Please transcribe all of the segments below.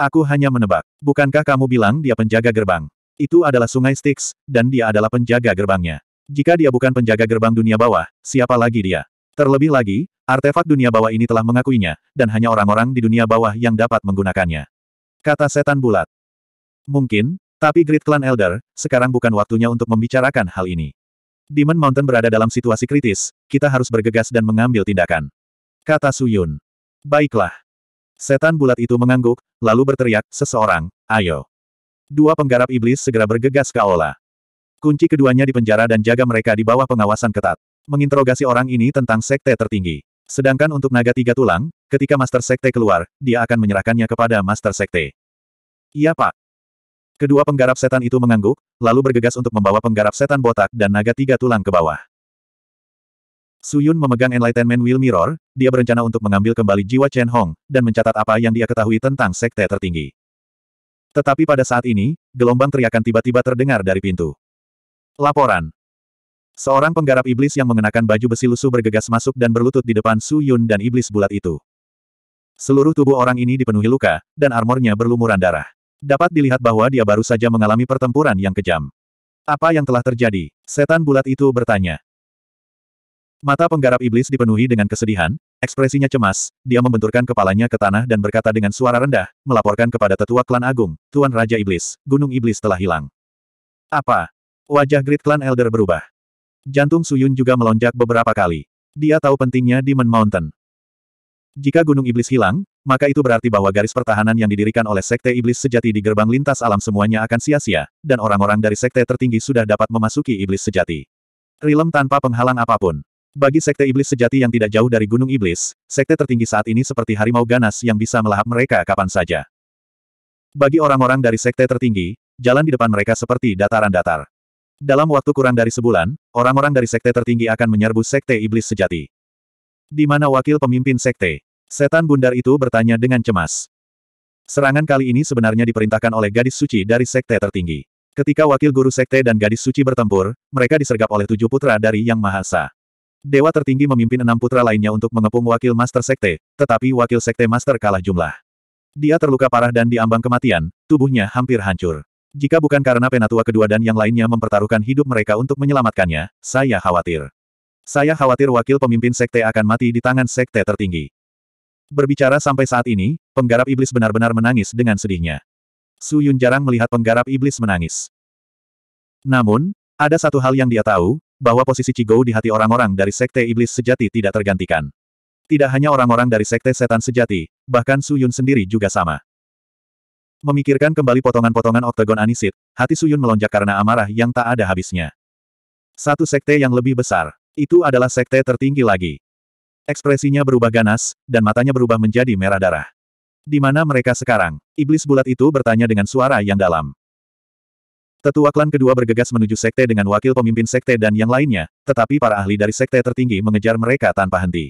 Aku hanya menebak. Bukankah kamu bilang dia penjaga gerbang? Itu adalah sungai Styx, dan dia adalah penjaga gerbangnya. Jika dia bukan penjaga gerbang dunia bawah, siapa lagi dia? Terlebih lagi, artefak dunia bawah ini telah mengakuinya, dan hanya orang-orang di dunia bawah yang dapat menggunakannya. Kata setan bulat. Mungkin, tapi Great Clan Elder, sekarang bukan waktunya untuk membicarakan hal ini. Demon Mountain berada dalam situasi kritis, kita harus bergegas dan mengambil tindakan. Kata Suyun. Baiklah. Setan bulat itu mengangguk, lalu berteriak, seseorang, ayo. Dua penggarap iblis segera bergegas ke Aula. Kunci keduanya dipenjara dan jaga mereka di bawah pengawasan ketat. Menginterogasi orang ini tentang sekte tertinggi. Sedangkan untuk naga tiga tulang, ketika master sekte keluar, dia akan menyerahkannya kepada master sekte. Iya pak. Kedua penggarap setan itu mengangguk, lalu bergegas untuk membawa penggarap setan botak dan naga tiga tulang ke bawah. Suyun memegang Enlightenment Will Mirror, dia berencana untuk mengambil kembali jiwa Chen Hong, dan mencatat apa yang dia ketahui tentang sekte tertinggi. Tetapi pada saat ini, gelombang teriakan tiba-tiba terdengar dari pintu. Laporan. Seorang penggarap iblis yang mengenakan baju besi lusuh bergegas masuk dan berlutut di depan Su Yun dan iblis bulat itu. Seluruh tubuh orang ini dipenuhi luka, dan armornya berlumuran darah. Dapat dilihat bahwa dia baru saja mengalami pertempuran yang kejam. Apa yang telah terjadi? Setan bulat itu bertanya. Mata penggarap iblis dipenuhi dengan kesedihan, ekspresinya cemas, dia membenturkan kepalanya ke tanah dan berkata dengan suara rendah, melaporkan kepada tetua klan agung, Tuan Raja Iblis, Gunung Iblis telah hilang. Apa? Wajah Grid Klan Elder berubah. Jantung Suyun juga melonjak beberapa kali. Dia tahu pentingnya di Demon Mountain. Jika Gunung Iblis hilang, maka itu berarti bahwa garis pertahanan yang didirikan oleh Sekte Iblis sejati di gerbang lintas alam semuanya akan sia-sia, dan orang-orang dari Sekte tertinggi sudah dapat memasuki Iblis sejati. Rilem tanpa penghalang apapun. Bagi sekte iblis sejati yang tidak jauh dari Gunung Iblis, sekte tertinggi saat ini seperti harimau ganas yang bisa melahap mereka kapan saja. Bagi orang-orang dari sekte tertinggi, jalan di depan mereka seperti dataran datar. Dalam waktu kurang dari sebulan, orang-orang dari sekte tertinggi akan menyerbu sekte iblis sejati. Di mana wakil pemimpin sekte? Setan bundar itu bertanya dengan cemas. Serangan kali ini sebenarnya diperintahkan oleh gadis suci dari sekte tertinggi. Ketika wakil guru sekte dan gadis suci bertempur, mereka disergap oleh tujuh putra dari Yang Mahasa. Dewa tertinggi memimpin enam putra lainnya untuk mengepung wakil Master Sekte, tetapi wakil Sekte Master kalah jumlah. Dia terluka parah dan diambang kematian, tubuhnya hampir hancur. Jika bukan karena penatua kedua dan yang lainnya mempertaruhkan hidup mereka untuk menyelamatkannya, saya khawatir. Saya khawatir wakil pemimpin Sekte akan mati di tangan Sekte tertinggi. Berbicara sampai saat ini, penggarap iblis benar-benar menangis dengan sedihnya. Su Yun jarang melihat penggarap iblis menangis. Namun, ada satu hal yang dia tahu, bahwa posisi Cigou di hati orang-orang dari Sekte Iblis Sejati tidak tergantikan. Tidak hanya orang-orang dari Sekte Setan Sejati, bahkan Su Yun sendiri juga sama. Memikirkan kembali potongan-potongan oktagon Anisit, hati Su Yun melonjak karena amarah yang tak ada habisnya. Satu sekte yang lebih besar, itu adalah sekte tertinggi lagi. Ekspresinya berubah ganas, dan matanya berubah menjadi merah darah. Di mana mereka sekarang? Iblis bulat itu bertanya dengan suara yang dalam. Tetua klan kedua bergegas menuju sekte dengan wakil pemimpin sekte dan yang lainnya, tetapi para ahli dari sekte tertinggi mengejar mereka tanpa henti.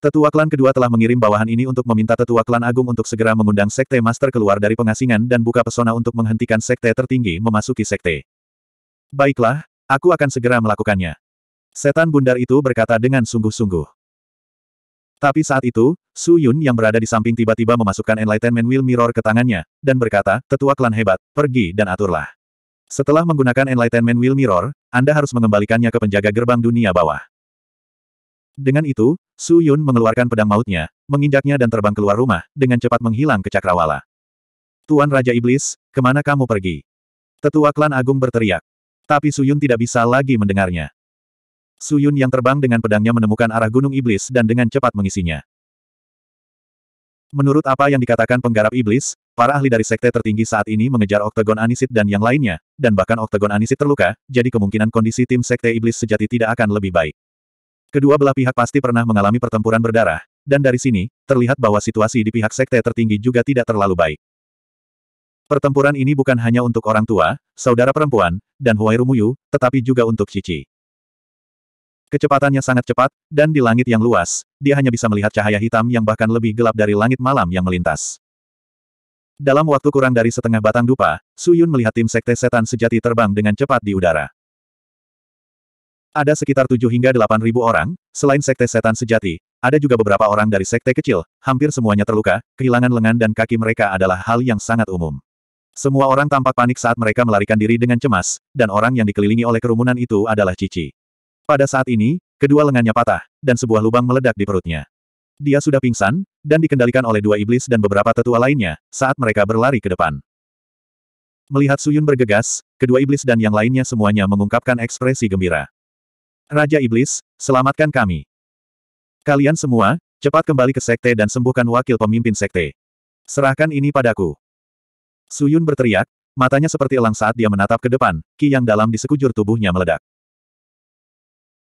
Tetua klan kedua telah mengirim bawahan ini untuk meminta tetua klan agung untuk segera mengundang sekte master keluar dari pengasingan dan buka pesona untuk menghentikan sekte tertinggi memasuki sekte. Baiklah, aku akan segera melakukannya. Setan bundar itu berkata dengan sungguh-sungguh. Tapi saat itu, Su Yun yang berada di samping tiba-tiba memasukkan Enlightenment Wheel Mirror ke tangannya, dan berkata, Tetua klan hebat, pergi dan aturlah. Setelah menggunakan Enlightenment Will Mirror, Anda harus mengembalikannya ke penjaga gerbang dunia bawah. Dengan itu, Su Yun mengeluarkan pedang mautnya, menginjaknya dan terbang keluar rumah, dengan cepat menghilang ke cakrawala. Tuan Raja Iblis, kemana kamu pergi? Tetua klan Agung berteriak. Tapi Su Yun tidak bisa lagi mendengarnya. Su Yun yang terbang dengan pedangnya menemukan arah Gunung Iblis dan dengan cepat mengisinya. Menurut apa yang dikatakan penggarap iblis, Para ahli dari sekte tertinggi saat ini mengejar Oktagon Anisit dan yang lainnya, dan bahkan Oktagon Anisit terluka, jadi kemungkinan kondisi tim sekte iblis sejati tidak akan lebih baik. Kedua belah pihak pasti pernah mengalami pertempuran berdarah, dan dari sini, terlihat bahwa situasi di pihak sekte tertinggi juga tidak terlalu baik. Pertempuran ini bukan hanya untuk orang tua, saudara perempuan, dan Huai Rumuyu, tetapi juga untuk Cici. Kecepatannya sangat cepat, dan di langit yang luas, dia hanya bisa melihat cahaya hitam yang bahkan lebih gelap dari langit malam yang melintas. Dalam waktu kurang dari setengah batang dupa, Su Yun melihat tim sekte setan sejati terbang dengan cepat di udara. Ada sekitar 7 hingga 8 ribu orang, selain sekte setan sejati, ada juga beberapa orang dari sekte kecil, hampir semuanya terluka, kehilangan lengan dan kaki mereka adalah hal yang sangat umum. Semua orang tampak panik saat mereka melarikan diri dengan cemas, dan orang yang dikelilingi oleh kerumunan itu adalah Cici. Pada saat ini, kedua lengannya patah, dan sebuah lubang meledak di perutnya dia sudah pingsan, dan dikendalikan oleh dua iblis dan beberapa tetua lainnya, saat mereka berlari ke depan. Melihat Suyun bergegas, kedua iblis dan yang lainnya semuanya mengungkapkan ekspresi gembira. Raja Iblis, selamatkan kami. Kalian semua, cepat kembali ke sekte dan sembuhkan wakil pemimpin sekte. Serahkan ini padaku. Suyun berteriak, matanya seperti elang saat dia menatap ke depan, ki yang dalam di sekujur tubuhnya meledak.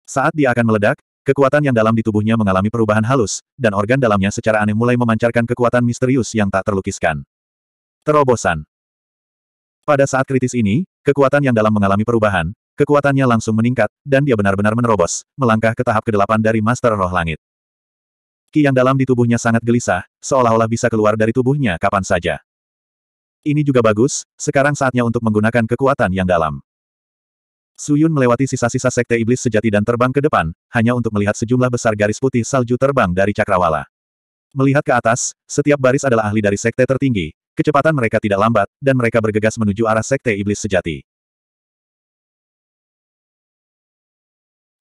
Saat dia akan meledak, Kekuatan yang dalam di tubuhnya mengalami perubahan halus, dan organ dalamnya secara aneh mulai memancarkan kekuatan misterius yang tak terlukiskan. Terobosan Pada saat kritis ini, kekuatan yang dalam mengalami perubahan, kekuatannya langsung meningkat, dan dia benar-benar menerobos, melangkah ke tahap kedelapan dari Master Roh Langit. Ki yang dalam di tubuhnya sangat gelisah, seolah-olah bisa keluar dari tubuhnya kapan saja. Ini juga bagus, sekarang saatnya untuk menggunakan kekuatan yang dalam. Suyun melewati sisa-sisa sekte iblis sejati dan terbang ke depan, hanya untuk melihat sejumlah besar garis putih salju terbang dari cakrawala. Melihat ke atas, setiap baris adalah ahli dari sekte tertinggi, kecepatan mereka tidak lambat, dan mereka bergegas menuju arah sekte iblis sejati.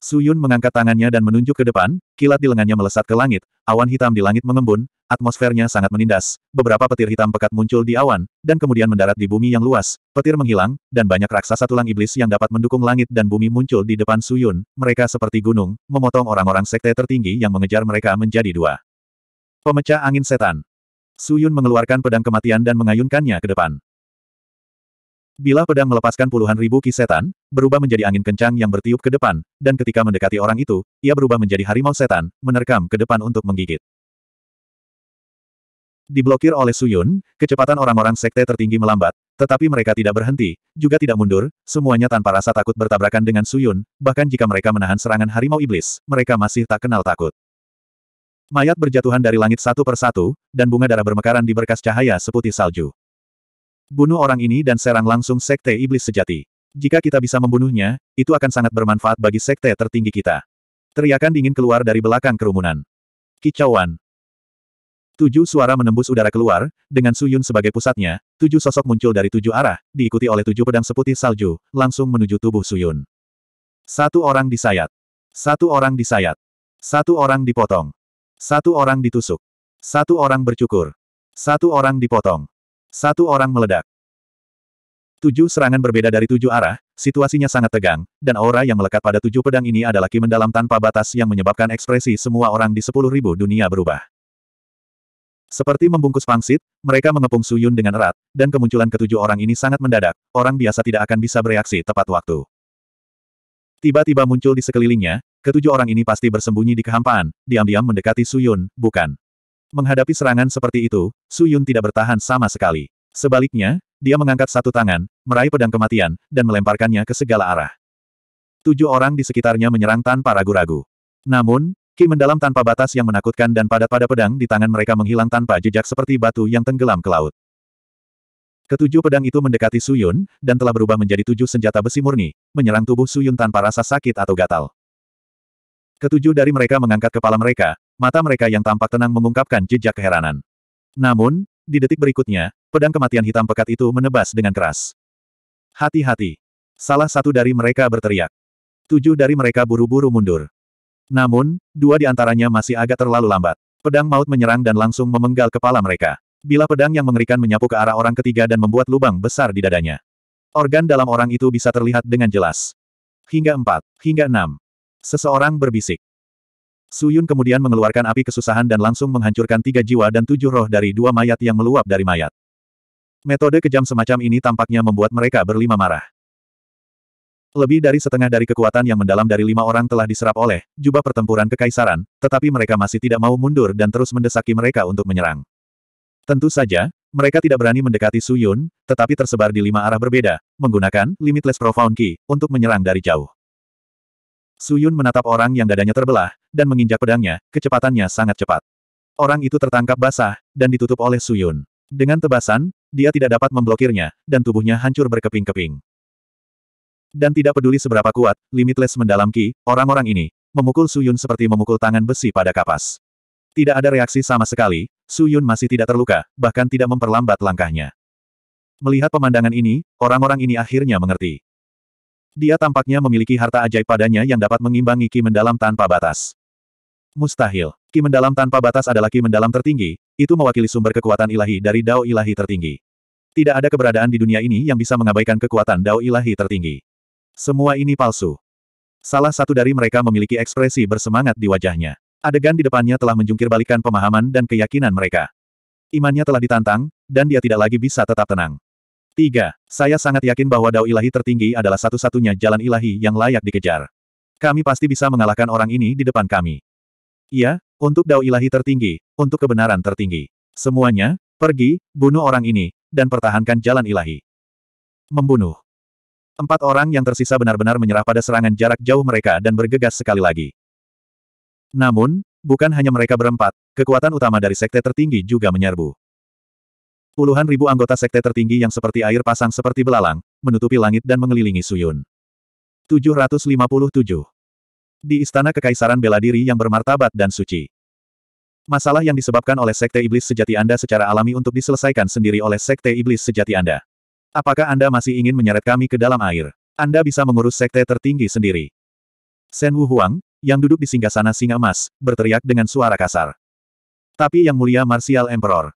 Su Yun mengangkat tangannya dan menunjuk ke depan, kilat di lengannya melesat ke langit, awan hitam di langit mengembun, atmosfernya sangat menindas, beberapa petir hitam pekat muncul di awan, dan kemudian mendarat di bumi yang luas, petir menghilang, dan banyak raksasa tulang iblis yang dapat mendukung langit dan bumi muncul di depan Su Yun. mereka seperti gunung, memotong orang-orang sekte tertinggi yang mengejar mereka menjadi dua. Pemecah angin setan. Su Yun mengeluarkan pedang kematian dan mengayunkannya ke depan. Bila pedang melepaskan puluhan ribu ki setan, berubah menjadi angin kencang yang bertiup ke depan, dan ketika mendekati orang itu, ia berubah menjadi harimau setan, menerkam ke depan untuk menggigit. Diblokir oleh Suyun, kecepatan orang-orang sekte tertinggi melambat, tetapi mereka tidak berhenti, juga tidak mundur, semuanya tanpa rasa takut bertabrakan dengan Suyun, bahkan jika mereka menahan serangan harimau iblis, mereka masih tak kenal takut. Mayat berjatuhan dari langit satu persatu, dan bunga darah bermekaran di berkas cahaya seputih salju. Bunuh orang ini dan serang langsung Sekte Iblis Sejati. Jika kita bisa membunuhnya, itu akan sangat bermanfaat bagi Sekte tertinggi kita. Teriakan dingin keluar dari belakang kerumunan. Kicauan. Tujuh suara menembus udara keluar, dengan Suyun sebagai pusatnya, tujuh sosok muncul dari tujuh arah, diikuti oleh tujuh pedang seputih salju, langsung menuju tubuh Suyun. Satu orang disayat. Satu orang disayat. Satu orang dipotong. Satu orang ditusuk. Satu orang bercukur. Satu orang dipotong. Satu orang meledak. Tujuh serangan berbeda dari tujuh arah, situasinya sangat tegang, dan aura yang melekat pada tujuh pedang ini adalah ki mendalam tanpa batas yang menyebabkan ekspresi semua orang di sepuluh ribu dunia berubah. Seperti membungkus pangsit, mereka mengepung Suyun dengan erat, dan kemunculan ketujuh orang ini sangat mendadak, orang biasa tidak akan bisa bereaksi tepat waktu. Tiba-tiba muncul di sekelilingnya, ketujuh orang ini pasti bersembunyi di kehampaan, diam-diam mendekati Suyun, bukan. Menghadapi serangan seperti itu, Su Yun tidak bertahan sama sekali. Sebaliknya, dia mengangkat satu tangan, meraih pedang kematian, dan melemparkannya ke segala arah. Tujuh orang di sekitarnya menyerang tanpa ragu-ragu. Namun, ki mendalam tanpa batas yang menakutkan dan padat pada pedang di tangan mereka menghilang tanpa jejak seperti batu yang tenggelam ke laut. Ketujuh pedang itu mendekati Suyun, dan telah berubah menjadi tujuh senjata besi murni, menyerang tubuh Suyun tanpa rasa sakit atau gatal. Ketujuh dari mereka mengangkat kepala mereka, Mata mereka yang tampak tenang mengungkapkan jejak keheranan. Namun, di detik berikutnya, pedang kematian hitam pekat itu menebas dengan keras. Hati-hati. Salah satu dari mereka berteriak. Tujuh dari mereka buru-buru mundur. Namun, dua di antaranya masih agak terlalu lambat. Pedang maut menyerang dan langsung memenggal kepala mereka. Bila pedang yang mengerikan menyapu ke arah orang ketiga dan membuat lubang besar di dadanya. Organ dalam orang itu bisa terlihat dengan jelas. Hingga empat, hingga enam. Seseorang berbisik. Su Yun kemudian mengeluarkan api kesusahan dan langsung menghancurkan tiga jiwa dan tujuh roh dari dua mayat yang meluap dari mayat. Metode kejam semacam ini tampaknya membuat mereka berlima marah. Lebih dari setengah dari kekuatan yang mendalam dari lima orang telah diserap oleh jubah pertempuran kekaisaran, tetapi mereka masih tidak mau mundur dan terus mendesaki mereka untuk menyerang. Tentu saja, mereka tidak berani mendekati Su Yun, tetapi tersebar di lima arah berbeda, menggunakan Limitless Profound Key untuk menyerang dari jauh. Su Yun menatap orang yang dadanya terbelah, dan menginjak pedangnya, kecepatannya sangat cepat. Orang itu tertangkap basah, dan ditutup oleh Suyun. Dengan tebasan, dia tidak dapat memblokirnya, dan tubuhnya hancur berkeping-keping. Dan tidak peduli seberapa kuat, limitless mendalam Ki, orang-orang ini, memukul Suyun seperti memukul tangan besi pada kapas. Tidak ada reaksi sama sekali, Suyun masih tidak terluka, bahkan tidak memperlambat langkahnya. Melihat pemandangan ini, orang-orang ini akhirnya mengerti. Dia tampaknya memiliki harta ajaib padanya yang dapat mengimbangi Ki mendalam tanpa batas. Mustahil. Ki mendalam tanpa batas adalah ki mendalam tertinggi, itu mewakili sumber kekuatan ilahi dari dao ilahi tertinggi. Tidak ada keberadaan di dunia ini yang bisa mengabaikan kekuatan dao ilahi tertinggi. Semua ini palsu. Salah satu dari mereka memiliki ekspresi bersemangat di wajahnya. Adegan di depannya telah menjungkir pemahaman dan keyakinan mereka. Imannya telah ditantang, dan dia tidak lagi bisa tetap tenang. 3. Saya sangat yakin bahwa dao ilahi tertinggi adalah satu-satunya jalan ilahi yang layak dikejar. Kami pasti bisa mengalahkan orang ini di depan kami. Iya, untuk dao ilahi tertinggi, untuk kebenaran tertinggi. Semuanya, pergi, bunuh orang ini, dan pertahankan jalan ilahi. Membunuh. Empat orang yang tersisa benar-benar menyerah pada serangan jarak jauh mereka dan bergegas sekali lagi. Namun, bukan hanya mereka berempat, kekuatan utama dari sekte tertinggi juga menyerbu. Puluhan ribu anggota sekte tertinggi yang seperti air pasang seperti belalang, menutupi langit dan mengelilingi Suyun. 757 di istana kekaisaran bela diri yang bermartabat dan suci. Masalah yang disebabkan oleh Sekte Iblis Sejati Anda secara alami untuk diselesaikan sendiri oleh Sekte Iblis Sejati Anda. Apakah Anda masih ingin menyeret kami ke dalam air? Anda bisa mengurus sekte tertinggi sendiri. Sen Wu Huang, yang duduk di singgasana singa emas, berteriak dengan suara kasar. Tapi Yang Mulia Martial Emperor,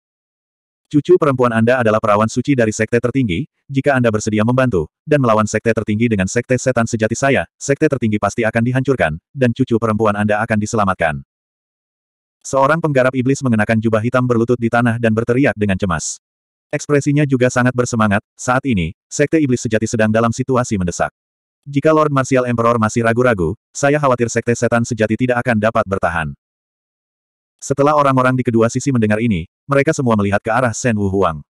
Cucu perempuan Anda adalah perawan suci dari sekte tertinggi, jika Anda bersedia membantu, dan melawan sekte tertinggi dengan sekte setan sejati saya, sekte tertinggi pasti akan dihancurkan, dan cucu perempuan Anda akan diselamatkan. Seorang penggarap iblis mengenakan jubah hitam berlutut di tanah dan berteriak dengan cemas. Ekspresinya juga sangat bersemangat, saat ini, sekte iblis sejati sedang dalam situasi mendesak. Jika Lord Martial Emperor masih ragu-ragu, saya khawatir sekte setan sejati tidak akan dapat bertahan. Setelah orang-orang di kedua sisi mendengar ini, mereka semua melihat ke arah Shen Wu Huang.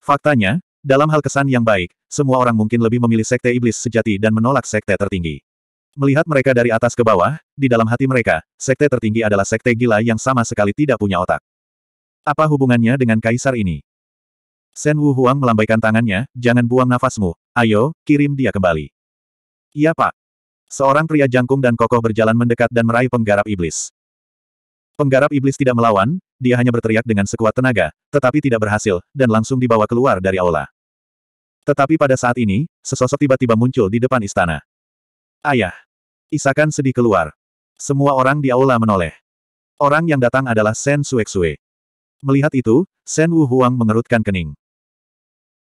Faktanya, dalam hal kesan yang baik, semua orang mungkin lebih memilih sekte iblis sejati dan menolak sekte tertinggi. Melihat mereka dari atas ke bawah, di dalam hati mereka, sekte tertinggi adalah sekte gila yang sama sekali tidak punya otak. Apa hubungannya dengan kaisar ini? Shen Wu Huang melambaikan tangannya, jangan buang nafasmu, ayo, kirim dia kembali. Iya pak. Seorang pria jangkung dan kokoh berjalan mendekat dan meraih penggarap iblis. Penggarap iblis tidak melawan, dia hanya berteriak dengan sekuat tenaga, tetapi tidak berhasil, dan langsung dibawa keluar dari aula. Tetapi pada saat ini, sesosok tiba-tiba muncul di depan istana. Ayah! Isakan sedih keluar. Semua orang di aula menoleh. Orang yang datang adalah Sen Suexue. Melihat itu, Sen Wu Huang mengerutkan kening.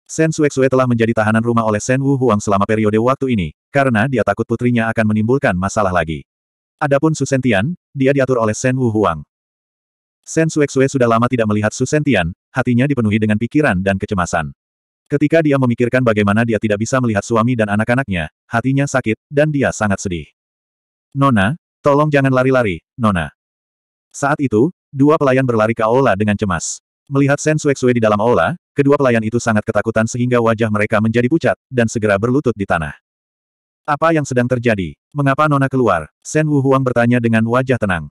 Sen Suexue telah menjadi tahanan rumah oleh Sen Wu Huang selama periode waktu ini, karena dia takut putrinya akan menimbulkan masalah lagi. Adapun Susentian, dia diatur oleh Shen Wu Huang. Shen Suexue sudah lama tidak melihat Susentian, hatinya dipenuhi dengan pikiran dan kecemasan. Ketika dia memikirkan bagaimana dia tidak bisa melihat suami dan anak-anaknya, hatinya sakit, dan dia sangat sedih. Nona, tolong jangan lari-lari, Nona. Saat itu, dua pelayan berlari ke aula dengan cemas. Melihat Sen Suexue di dalam aula, kedua pelayan itu sangat ketakutan sehingga wajah mereka menjadi pucat, dan segera berlutut di tanah. Apa yang sedang terjadi? Mengapa Nona keluar? Shen Wuhuang bertanya dengan wajah tenang.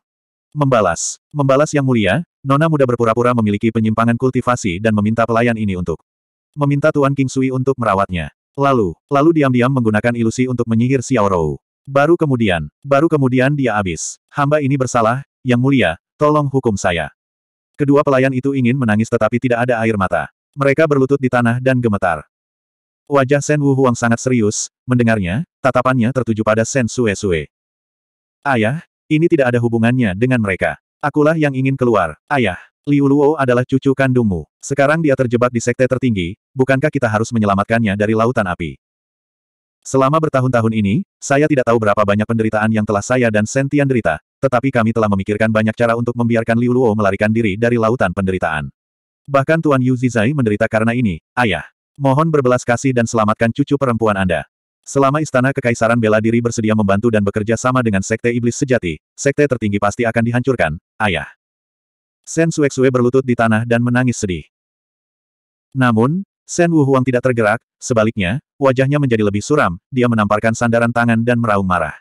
Membalas. Membalas yang mulia, Nona muda berpura-pura memiliki penyimpangan kultivasi dan meminta pelayan ini untuk meminta Tuan King Sui untuk merawatnya. Lalu, lalu diam-diam menggunakan ilusi untuk menyihir Xiao Rou. Baru kemudian, baru kemudian dia habis. Hamba ini bersalah, yang mulia, tolong hukum saya. Kedua pelayan itu ingin menangis tetapi tidak ada air mata. Mereka berlutut di tanah dan gemetar. Wajah Shen Wu Huang sangat serius, mendengarnya, tatapannya tertuju pada Shen Sue Sue. Ayah, ini tidak ada hubungannya dengan mereka. Akulah yang ingin keluar, ayah. Liu Luo adalah cucu kandungmu. Sekarang dia terjebak di sekte tertinggi, bukankah kita harus menyelamatkannya dari lautan api? Selama bertahun-tahun ini, saya tidak tahu berapa banyak penderitaan yang telah saya dan Shen Tian derita, tetapi kami telah memikirkan banyak cara untuk membiarkan Liu Luo melarikan diri dari lautan penderitaan. Bahkan Tuan Yu Zizai menderita karena ini, ayah. Mohon berbelas kasih dan selamatkan cucu perempuan Anda. Selama Istana Kekaisaran bela diri bersedia membantu dan bekerja sama dengan Sekte Iblis Sejati, Sekte tertinggi pasti akan dihancurkan, ayah. Sen Suexue berlutut di tanah dan menangis sedih. Namun, Sen Wuhuang tidak tergerak, sebaliknya, wajahnya menjadi lebih suram, dia menamparkan sandaran tangan dan meraung marah.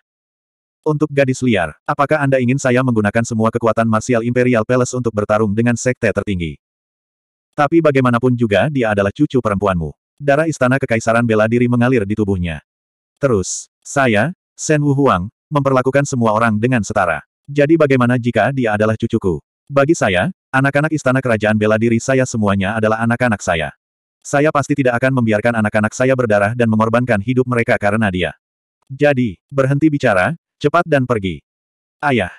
Untuk gadis liar, apakah Anda ingin saya menggunakan semua kekuatan marsial Imperial Palace untuk bertarung dengan Sekte tertinggi? Tapi bagaimanapun juga dia adalah cucu perempuanmu. Darah istana kekaisaran bela diri mengalir di tubuhnya. Terus, saya, Shen Wu Huang, memperlakukan semua orang dengan setara. Jadi bagaimana jika dia adalah cucuku? Bagi saya, anak-anak istana kerajaan bela diri saya semuanya adalah anak-anak saya. Saya pasti tidak akan membiarkan anak-anak saya berdarah dan mengorbankan hidup mereka karena dia. Jadi, berhenti bicara, cepat dan pergi. Ayah.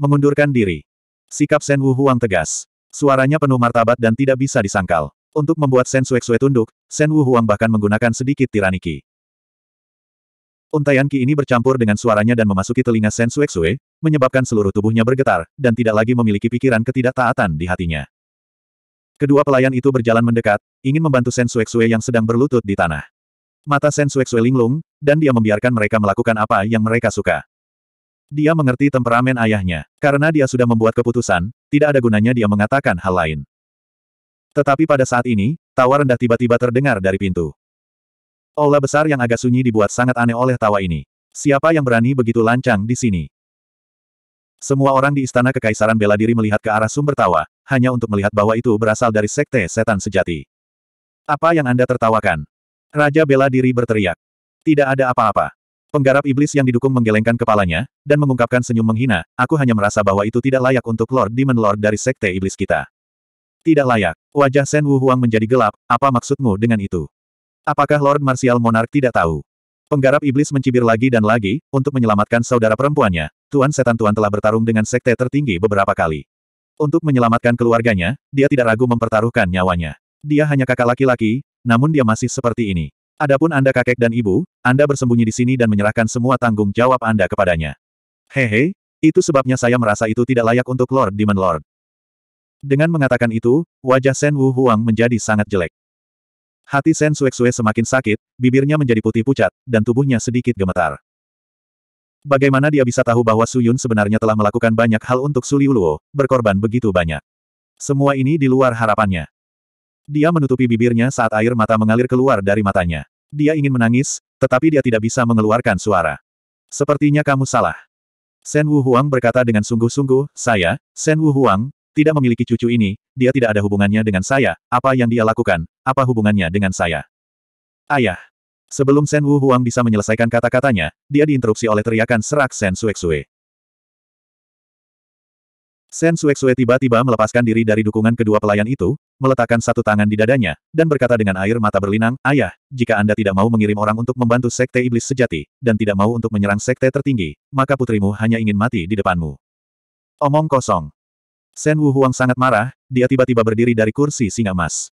Mengundurkan diri. Sikap Shen Wu Huang tegas. Suaranya penuh martabat dan tidak bisa disangkal. Untuk membuat Sen Suexue tunduk, Sen Wu Huang bahkan menggunakan sedikit tiraniki. Untaian Qi ini bercampur dengan suaranya dan memasuki telinga Sen Suexue, menyebabkan seluruh tubuhnya bergetar, dan tidak lagi memiliki pikiran ketidaktaatan di hatinya. Kedua pelayan itu berjalan mendekat, ingin membantu Sen Suexue yang sedang berlutut di tanah. Mata Sen Suexue linglung, dan dia membiarkan mereka melakukan apa yang mereka suka. Dia mengerti temperamen ayahnya. Karena dia sudah membuat keputusan, tidak ada gunanya dia mengatakan hal lain. Tetapi pada saat ini, tawa rendah tiba-tiba terdengar dari pintu. Aula besar yang agak sunyi dibuat sangat aneh oleh tawa ini. Siapa yang berani begitu lancang di sini? Semua orang di istana kekaisaran bela diri melihat ke arah sumber tawa, hanya untuk melihat bahwa itu berasal dari sekte setan sejati. Apa yang Anda tertawakan? Raja bela diri berteriak. Tidak ada apa-apa. Penggarap iblis yang didukung menggelengkan kepalanya, dan mengungkapkan senyum menghina, aku hanya merasa bahwa itu tidak layak untuk Lord Demon Lord dari sekte iblis kita. Tidak layak. Wajah Sen Wu Huang menjadi gelap, apa maksudmu dengan itu? Apakah Lord Martial Monarch tidak tahu? Penggarap iblis mencibir lagi dan lagi, untuk menyelamatkan saudara perempuannya, Tuan Setan Tuan telah bertarung dengan sekte tertinggi beberapa kali. Untuk menyelamatkan keluarganya, dia tidak ragu mempertaruhkan nyawanya. Dia hanya kakak laki-laki, namun dia masih seperti ini. Adapun Anda kakek dan ibu, Anda bersembunyi di sini dan menyerahkan semua tanggung jawab Anda kepadanya. Hehe, itu sebabnya saya merasa itu tidak layak untuk Lord Demon Lord. Dengan mengatakan itu, wajah Sen Wu Huang menjadi sangat jelek. Hati Sen Suexue semakin sakit, bibirnya menjadi putih pucat, dan tubuhnya sedikit gemetar. Bagaimana dia bisa tahu bahwa Su Yun sebenarnya telah melakukan banyak hal untuk Su Liuluo, berkorban begitu banyak. Semua ini di luar harapannya. Dia menutupi bibirnya saat air mata mengalir keluar dari matanya. Dia ingin menangis, tetapi dia tidak bisa mengeluarkan suara. Sepertinya kamu salah. Sen Wu Huang berkata dengan sungguh-sungguh, saya, Sen Wu Huang, tidak memiliki cucu ini, dia tidak ada hubungannya dengan saya, apa yang dia lakukan, apa hubungannya dengan saya. Ayah. Sebelum Sen Wu Huang bisa menyelesaikan kata-katanya, dia diinterupsi oleh teriakan serak Sen Suexue. Sen Suexue tiba-tiba melepaskan diri dari dukungan kedua pelayan itu, meletakkan satu tangan di dadanya, dan berkata dengan air mata berlinang, Ayah, jika Anda tidak mau mengirim orang untuk membantu Sekte Iblis Sejati, dan tidak mau untuk menyerang Sekte Tertinggi, maka putrimu hanya ingin mati di depanmu. Omong kosong. Sen Wu Huang sangat marah, dia tiba-tiba berdiri dari kursi singa emas.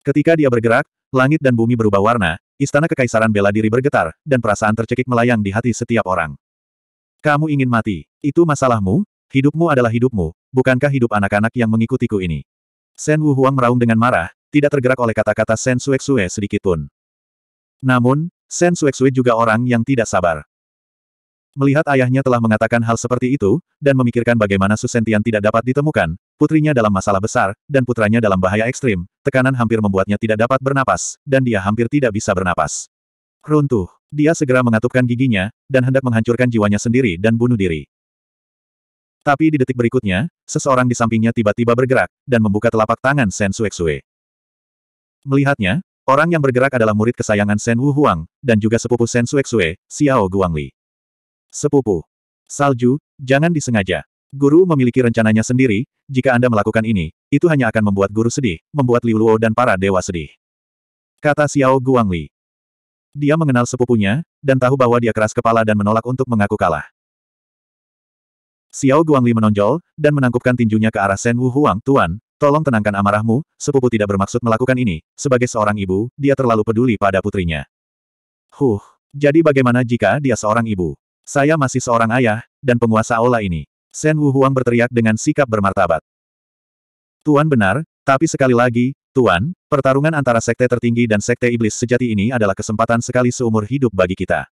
Ketika dia bergerak, langit dan bumi berubah warna, istana kekaisaran bela diri bergetar, dan perasaan tercekik melayang di hati setiap orang. Kamu ingin mati. Itu masalahmu, Hidupmu adalah hidupmu, bukankah hidup anak-anak yang mengikutiku ini? Sen Wu Huang meraung dengan marah, tidak tergerak oleh kata-kata Sen Suexue sedikit pun. Namun, Sen Suexue juga orang yang tidak sabar. Melihat ayahnya telah mengatakan hal seperti itu, dan memikirkan bagaimana Susentian tidak dapat ditemukan, putrinya dalam masalah besar, dan putranya dalam bahaya ekstrim, tekanan hampir membuatnya tidak dapat bernapas, dan dia hampir tidak bisa bernapas. Runtuh, dia segera mengatupkan giginya, dan hendak menghancurkan jiwanya sendiri dan bunuh diri. Tapi di detik berikutnya, seseorang di sampingnya tiba-tiba bergerak, dan membuka telapak tangan Sen Suexue. Melihatnya, orang yang bergerak adalah murid kesayangan Sen Wu Huang, dan juga sepupu Sen Suexue, Xiao Guangli. Sepupu. Salju, jangan disengaja. Guru memiliki rencananya sendiri, jika Anda melakukan ini, itu hanya akan membuat guru sedih, membuat Liu Luo dan para dewa sedih. Kata Xiao Guangli. Dia mengenal sepupunya, dan tahu bahwa dia keras kepala dan menolak untuk mengaku kalah. Xiao Guangli menonjol, dan menangkupkan tinjunya ke arah Shen Wu Huang, Tuan, tolong tenangkan amarahmu, sepupu tidak bermaksud melakukan ini, sebagai seorang ibu, dia terlalu peduli pada putrinya. Huh, jadi bagaimana jika dia seorang ibu? Saya masih seorang ayah, dan penguasa aula ini. Shen Wu Huang berteriak dengan sikap bermartabat. Tuan benar, tapi sekali lagi, Tuan, pertarungan antara sekte tertinggi dan sekte iblis sejati ini adalah kesempatan sekali seumur hidup bagi kita.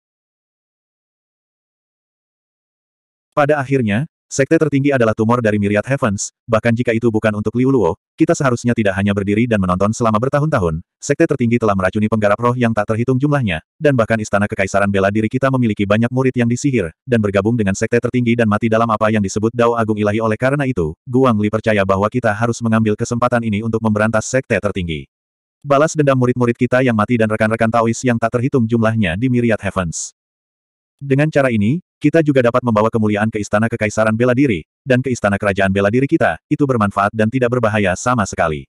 Pada akhirnya, sekte tertinggi adalah tumor dari Myriad Heavens, bahkan jika itu bukan untuk Liu Luo, kita seharusnya tidak hanya berdiri dan menonton selama bertahun-tahun, sekte tertinggi telah meracuni penggarap roh yang tak terhitung jumlahnya, dan bahkan istana kekaisaran bela diri kita memiliki banyak murid yang disihir, dan bergabung dengan sekte tertinggi dan mati dalam apa yang disebut Dao Agung Ilahi oleh karena itu, Guang Li percaya bahwa kita harus mengambil kesempatan ini untuk memberantas sekte tertinggi. Balas dendam murid-murid kita yang mati dan rekan-rekan Taois yang tak terhitung jumlahnya di Myriad Heavens. Dengan cara ini, kita juga dapat membawa kemuliaan ke Istana Kekaisaran Bela Diri, dan ke Istana Kerajaan Bela Diri kita, itu bermanfaat dan tidak berbahaya sama sekali.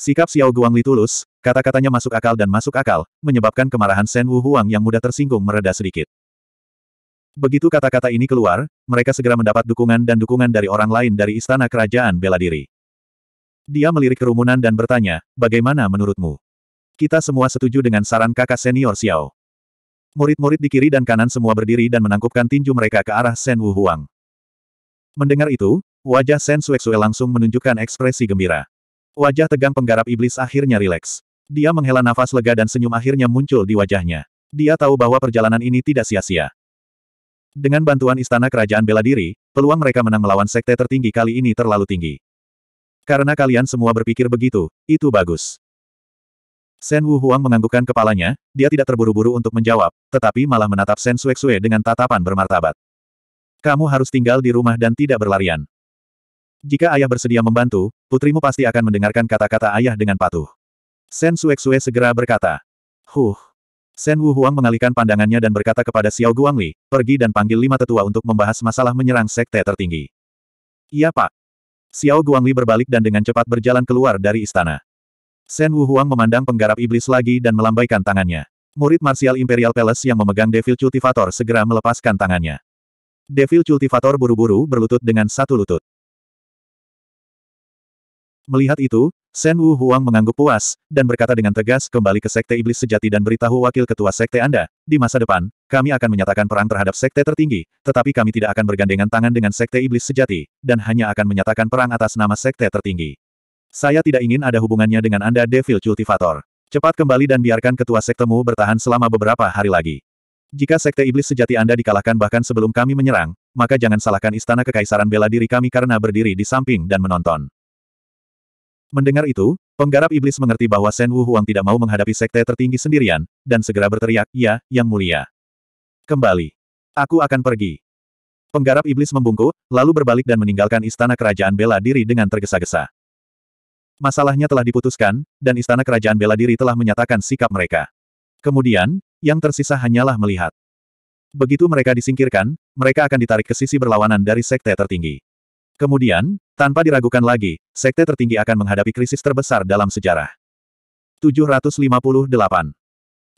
Sikap Xiao Guangli tulus, kata-katanya masuk akal dan masuk akal, menyebabkan kemarahan Shen Wu Huang yang mudah tersinggung mereda sedikit. Begitu kata-kata ini keluar, mereka segera mendapat dukungan dan dukungan dari orang lain dari Istana Kerajaan Bela Diri. Dia melirik kerumunan dan bertanya, bagaimana menurutmu? Kita semua setuju dengan saran kakak senior Xiao. Murid-murid di kiri dan kanan semua berdiri dan menangkupkan tinju mereka ke arah Shen Wu Huang. Mendengar itu, wajah Shen Suexue langsung menunjukkan ekspresi gembira. Wajah tegang penggarap iblis akhirnya rileks. Dia menghela nafas lega dan senyum akhirnya muncul di wajahnya. Dia tahu bahwa perjalanan ini tidak sia-sia. Dengan bantuan istana kerajaan bela diri, peluang mereka menang melawan sekte tertinggi kali ini terlalu tinggi. Karena kalian semua berpikir begitu, itu bagus. Shen Wu Huang menganggukkan kepalanya, dia tidak terburu-buru untuk menjawab, tetapi malah menatap Shen Xuexue dengan tatapan bermartabat. Kamu harus tinggal di rumah dan tidak berlarian. Jika ayah bersedia membantu, putrimu pasti akan mendengarkan kata-kata ayah dengan patuh. Shen Xuexue segera berkata. Huh. Shen Wu Huang mengalihkan pandangannya dan berkata kepada Xiao Guangli, pergi dan panggil lima tetua untuk membahas masalah menyerang sekte tertinggi. Iya pak. Xiao Guangli berbalik dan dengan cepat berjalan keluar dari istana. Sen Huang memandang penggarap iblis lagi dan melambaikan tangannya. Murid Martial Imperial Palace yang memegang Devil Cultivator segera melepaskan tangannya. Devil Cultivator buru-buru berlutut dengan satu lutut. Melihat itu, Sen Wu Huang mengangguk puas, dan berkata dengan tegas kembali ke Sekte Iblis Sejati dan beritahu wakil ketua Sekte Anda, di masa depan, kami akan menyatakan perang terhadap Sekte tertinggi, tetapi kami tidak akan bergandengan tangan dengan Sekte Iblis Sejati, dan hanya akan menyatakan perang atas nama Sekte tertinggi. Saya tidak ingin ada hubungannya dengan Anda Devil Cultivator. Cepat kembali dan biarkan ketua sektemu bertahan selama beberapa hari lagi. Jika sekte iblis sejati Anda dikalahkan bahkan sebelum kami menyerang, maka jangan salahkan istana kekaisaran bela diri kami karena berdiri di samping dan menonton. Mendengar itu, penggarap iblis mengerti bahwa Sen Wu Huang tidak mau menghadapi sekte tertinggi sendirian, dan segera berteriak, Ya, Yang Mulia. Kembali. Aku akan pergi. Penggarap iblis membungkuk, lalu berbalik dan meninggalkan istana kerajaan bela diri dengan tergesa-gesa masalahnya telah diputuskan, dan istana kerajaan bela diri telah menyatakan sikap mereka. Kemudian, yang tersisa hanyalah melihat. Begitu mereka disingkirkan, mereka akan ditarik ke sisi berlawanan dari sekte tertinggi. Kemudian, tanpa diragukan lagi, sekte tertinggi akan menghadapi krisis terbesar dalam sejarah. 758.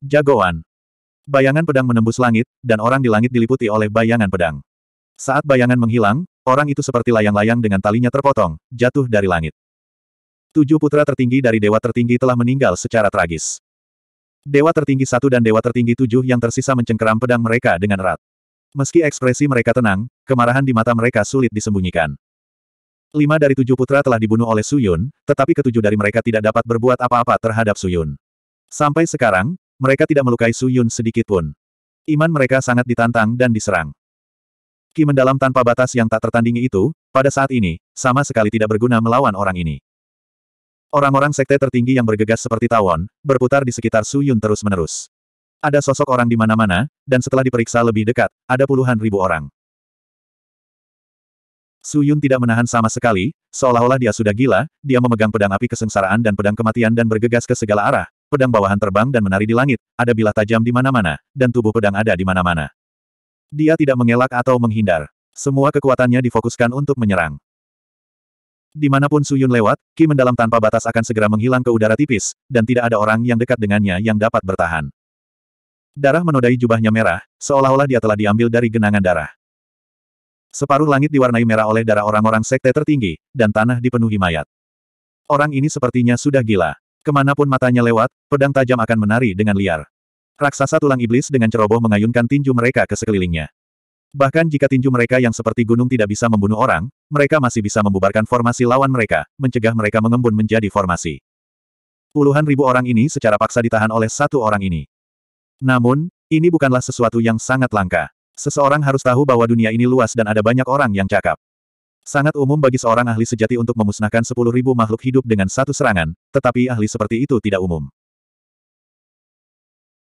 Jagoan. Bayangan pedang menembus langit, dan orang di langit diliputi oleh bayangan pedang. Saat bayangan menghilang, orang itu seperti layang-layang dengan talinya terpotong, jatuh dari langit tujuh putra tertinggi dari dewa tertinggi telah meninggal secara tragis. Dewa tertinggi satu dan dewa tertinggi tujuh yang tersisa mencengkeram pedang mereka dengan erat. Meski ekspresi mereka tenang, kemarahan di mata mereka sulit disembunyikan. Lima dari tujuh putra telah dibunuh oleh Suyun, tetapi ketujuh dari mereka tidak dapat berbuat apa-apa terhadap Suyun. Sampai sekarang, mereka tidak melukai Suyun sedikitpun. Iman mereka sangat ditantang dan diserang. Ki mendalam tanpa batas yang tak tertandingi itu, pada saat ini, sama sekali tidak berguna melawan orang ini. Orang-orang sekte tertinggi yang bergegas seperti tawon, berputar di sekitar Su Yun terus-menerus. Ada sosok orang di mana-mana, dan setelah diperiksa lebih dekat, ada puluhan ribu orang. Su Yun tidak menahan sama sekali, seolah-olah dia sudah gila, dia memegang pedang api kesengsaraan dan pedang kematian dan bergegas ke segala arah, pedang bawahan terbang dan menari di langit, ada bilah tajam di mana-mana, dan tubuh pedang ada di mana-mana. Dia tidak mengelak atau menghindar. Semua kekuatannya difokuskan untuk menyerang. Dimanapun Suyun lewat, Ki mendalam tanpa batas akan segera menghilang ke udara tipis, dan tidak ada orang yang dekat dengannya yang dapat bertahan. Darah menodai jubahnya merah, seolah-olah dia telah diambil dari genangan darah. Separuh langit diwarnai merah oleh darah orang-orang sekte tertinggi, dan tanah dipenuhi mayat. Orang ini sepertinya sudah gila. Kemanapun matanya lewat, pedang tajam akan menari dengan liar. Raksasa tulang iblis dengan ceroboh mengayunkan tinju mereka ke sekelilingnya. Bahkan jika tinju mereka yang seperti gunung tidak bisa membunuh orang, mereka masih bisa membubarkan formasi lawan mereka, mencegah mereka mengembun menjadi formasi. Puluhan ribu orang ini secara paksa ditahan oleh satu orang ini. Namun, ini bukanlah sesuatu yang sangat langka. Seseorang harus tahu bahwa dunia ini luas dan ada banyak orang yang cakap. Sangat umum bagi seorang ahli sejati untuk memusnahkan sepuluh ribu makhluk hidup dengan satu serangan, tetapi ahli seperti itu tidak umum.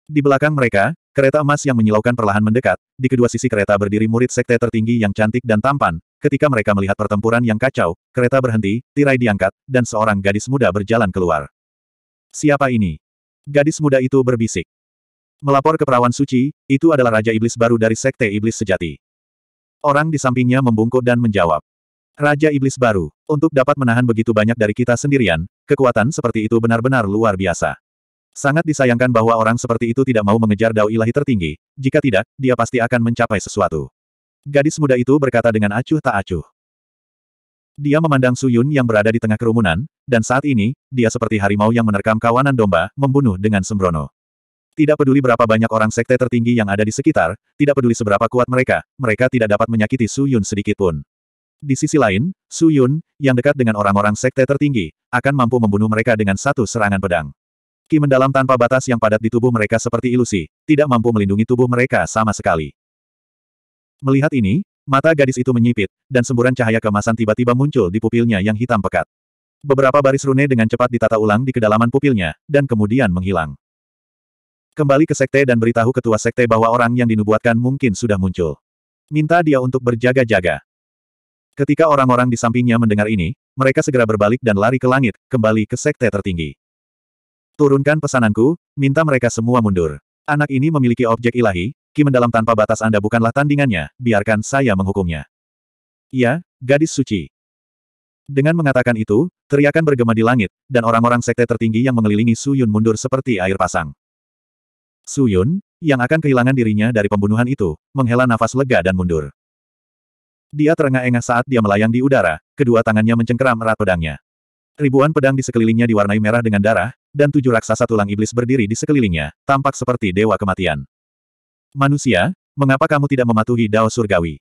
Di belakang mereka, Kereta emas yang menyilaukan perlahan mendekat, di kedua sisi kereta berdiri murid sekte tertinggi yang cantik dan tampan, ketika mereka melihat pertempuran yang kacau, kereta berhenti, tirai diangkat, dan seorang gadis muda berjalan keluar. Siapa ini? Gadis muda itu berbisik. Melapor ke perawan suci, itu adalah Raja Iblis baru dari sekte Iblis sejati. Orang di sampingnya membungkuk dan menjawab. Raja Iblis baru, untuk dapat menahan begitu banyak dari kita sendirian, kekuatan seperti itu benar-benar luar biasa. Sangat disayangkan bahwa orang seperti itu tidak mau mengejar dao ilahi tertinggi, jika tidak, dia pasti akan mencapai sesuatu. Gadis muda itu berkata dengan acuh tak acuh. Dia memandang Suyun yang berada di tengah kerumunan, dan saat ini, dia seperti harimau yang menerkam kawanan domba, membunuh dengan sembrono. Tidak peduli berapa banyak orang sekte tertinggi yang ada di sekitar, tidak peduli seberapa kuat mereka, mereka tidak dapat menyakiti Suyun sedikitpun. Di sisi lain, Su Yun, yang dekat dengan orang-orang sekte tertinggi, akan mampu membunuh mereka dengan satu serangan pedang. Ki mendalam tanpa batas yang padat di tubuh mereka seperti ilusi, tidak mampu melindungi tubuh mereka sama sekali. Melihat ini, mata gadis itu menyipit, dan semburan cahaya kemasan tiba-tiba muncul di pupilnya yang hitam pekat. Beberapa baris rune dengan cepat ditata ulang di kedalaman pupilnya, dan kemudian menghilang. Kembali ke sekte dan beritahu ketua sekte bahwa orang yang dinubuatkan mungkin sudah muncul. Minta dia untuk berjaga-jaga. Ketika orang-orang di sampingnya mendengar ini, mereka segera berbalik dan lari ke langit, kembali ke sekte tertinggi. Turunkan pesananku, minta mereka semua mundur. Anak ini memiliki objek ilahi, Ki mendalam tanpa batas Anda bukanlah tandingannya, biarkan saya menghukumnya. Ya, gadis suci. Dengan mengatakan itu, teriakan bergema di langit, dan orang-orang sekte tertinggi yang mengelilingi Su Yun mundur seperti air pasang. Su Yun, yang akan kehilangan dirinya dari pembunuhan itu, menghela nafas lega dan mundur. Dia terengah-engah saat dia melayang di udara, kedua tangannya mencengkeram erat pedangnya. Ribuan pedang di sekelilingnya diwarnai merah dengan darah, dan tujuh raksasa tulang iblis berdiri di sekelilingnya, tampak seperti dewa kematian. Manusia, mengapa kamu tidak mematuhi Dao Surgawi?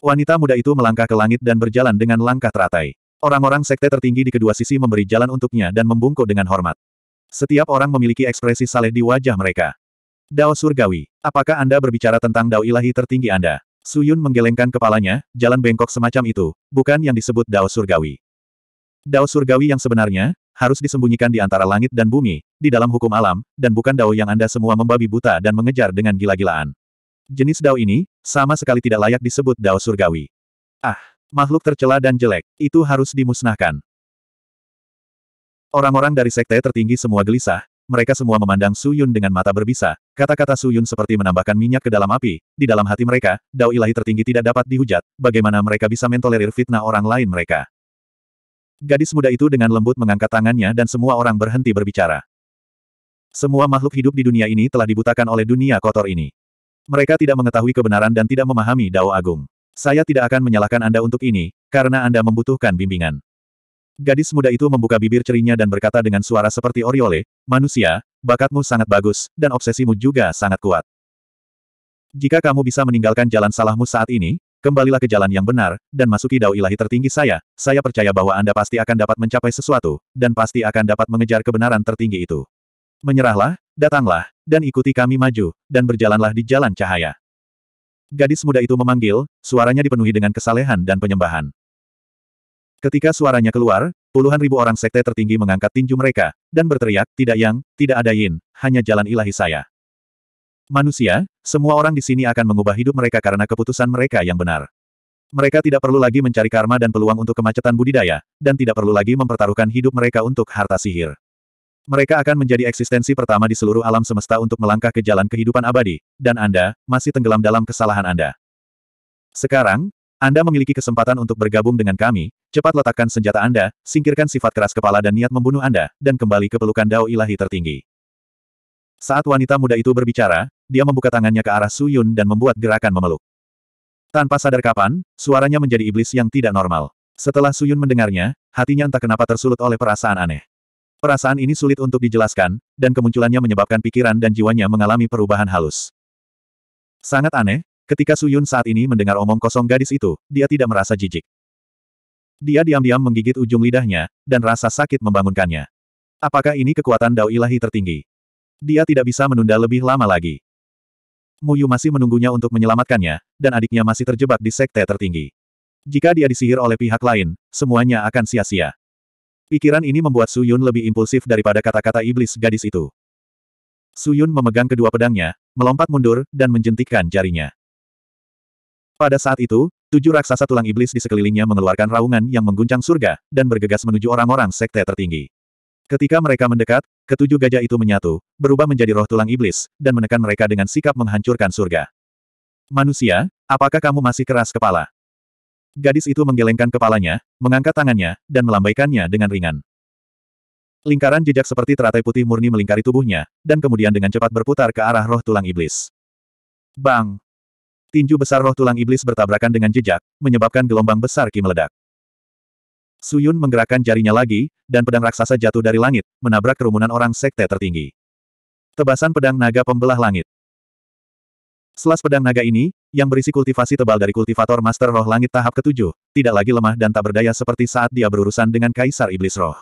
Wanita muda itu melangkah ke langit dan berjalan dengan langkah teratai. Orang-orang sekte tertinggi di kedua sisi memberi jalan untuknya dan membungkuk dengan hormat. Setiap orang memiliki ekspresi saleh di wajah mereka. Dao Surgawi, apakah Anda berbicara tentang Dao Ilahi tertinggi Anda? Suyun menggelengkan kepalanya, jalan bengkok semacam itu, bukan yang disebut Dao Surgawi. Dao Surgawi yang sebenarnya, harus disembunyikan di antara langit dan bumi, di dalam hukum alam, dan bukan dao yang Anda semua membabi buta dan mengejar dengan gila-gilaan. Jenis dao ini, sama sekali tidak layak disebut dao surgawi. Ah, makhluk tercela dan jelek, itu harus dimusnahkan. Orang-orang dari sekte tertinggi semua gelisah, mereka semua memandang Su Yun dengan mata berbisa, kata-kata Su Yun seperti menambahkan minyak ke dalam api, di dalam hati mereka, dao ilahi tertinggi tidak dapat dihujat, bagaimana mereka bisa mentolerir fitnah orang lain mereka. Gadis muda itu dengan lembut mengangkat tangannya dan semua orang berhenti berbicara. Semua makhluk hidup di dunia ini telah dibutakan oleh dunia kotor ini. Mereka tidak mengetahui kebenaran dan tidak memahami Dao Agung. Saya tidak akan menyalahkan Anda untuk ini, karena Anda membutuhkan bimbingan. Gadis muda itu membuka bibir cerinya dan berkata dengan suara seperti Oriole, Manusia, bakatmu sangat bagus, dan obsesimu juga sangat kuat. Jika kamu bisa meninggalkan jalan salahmu saat ini, Kembalilah ke jalan yang benar, dan masuki dao ilahi tertinggi saya, saya percaya bahwa Anda pasti akan dapat mencapai sesuatu, dan pasti akan dapat mengejar kebenaran tertinggi itu. Menyerahlah, datanglah, dan ikuti kami maju, dan berjalanlah di jalan cahaya. Gadis muda itu memanggil, suaranya dipenuhi dengan kesalehan dan penyembahan. Ketika suaranya keluar, puluhan ribu orang sekte tertinggi mengangkat tinju mereka, dan berteriak, tidak yang, tidak ada yin, hanya jalan ilahi saya. Manusia, semua orang di sini akan mengubah hidup mereka karena keputusan mereka yang benar. Mereka tidak perlu lagi mencari karma dan peluang untuk kemacetan budidaya, dan tidak perlu lagi mempertaruhkan hidup mereka untuk harta sihir. Mereka akan menjadi eksistensi pertama di seluruh alam semesta untuk melangkah ke jalan kehidupan abadi, dan Anda masih tenggelam dalam kesalahan Anda. Sekarang, Anda memiliki kesempatan untuk bergabung dengan kami, cepat letakkan senjata Anda, singkirkan sifat keras kepala dan niat membunuh Anda, dan kembali ke pelukan dao ilahi tertinggi. Saat wanita muda itu berbicara, dia membuka tangannya ke arah Su Yun dan membuat gerakan memeluk. Tanpa sadar kapan, suaranya menjadi iblis yang tidak normal. Setelah Su Yun mendengarnya, hatinya entah kenapa tersulut oleh perasaan aneh. Perasaan ini sulit untuk dijelaskan, dan kemunculannya menyebabkan pikiran dan jiwanya mengalami perubahan halus. Sangat aneh, ketika Su Yun saat ini mendengar omong kosong gadis itu, dia tidak merasa jijik. Dia diam-diam menggigit ujung lidahnya, dan rasa sakit membangunkannya. Apakah ini kekuatan dao ilahi tertinggi? Dia tidak bisa menunda lebih lama lagi. Muyu masih menunggunya untuk menyelamatkannya, dan adiknya masih terjebak di sekte tertinggi. Jika dia disihir oleh pihak lain, semuanya akan sia-sia. Pikiran ini membuat Su Yun lebih impulsif daripada kata-kata iblis gadis itu. Su Yun memegang kedua pedangnya, melompat mundur, dan menjentikkan jarinya. Pada saat itu, tujuh raksasa tulang iblis di sekelilingnya mengeluarkan raungan yang mengguncang surga, dan bergegas menuju orang-orang sekte tertinggi. Ketika mereka mendekat, ketujuh gajah itu menyatu, berubah menjadi roh tulang iblis, dan menekan mereka dengan sikap menghancurkan surga. Manusia, apakah kamu masih keras kepala? Gadis itu menggelengkan kepalanya, mengangkat tangannya, dan melambaikannya dengan ringan. Lingkaran jejak seperti teratai putih murni melingkari tubuhnya, dan kemudian dengan cepat berputar ke arah roh tulang iblis. Bang! Tinju besar roh tulang iblis bertabrakan dengan jejak, menyebabkan gelombang besar ki meledak. Suyun menggerakkan jarinya lagi, dan pedang raksasa jatuh dari langit, menabrak kerumunan orang sekte tertinggi. Tebasan pedang naga pembelah langit. Selas pedang naga ini, yang berisi kultivasi tebal dari kultivator Master Roh Langit tahap ketujuh, tidak lagi lemah dan tak berdaya seperti saat dia berurusan dengan Kaisar Iblis Roh.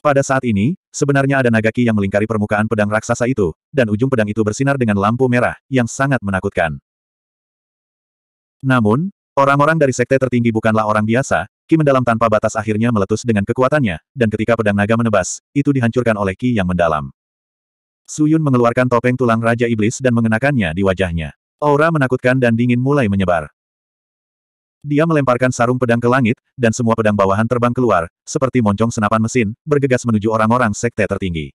Pada saat ini, sebenarnya ada naga ki yang melingkari permukaan pedang raksasa itu, dan ujung pedang itu bersinar dengan lampu merah, yang sangat menakutkan. Namun, orang-orang dari sekte tertinggi bukanlah orang biasa, Ki mendalam tanpa batas akhirnya meletus dengan kekuatannya, dan ketika pedang naga menebas, itu dihancurkan oleh Ki yang mendalam. Suyun mengeluarkan topeng tulang Raja Iblis dan mengenakannya di wajahnya. Aura menakutkan dan dingin mulai menyebar. Dia melemparkan sarung pedang ke langit, dan semua pedang bawahan terbang keluar, seperti moncong senapan mesin, bergegas menuju orang-orang sekte tertinggi.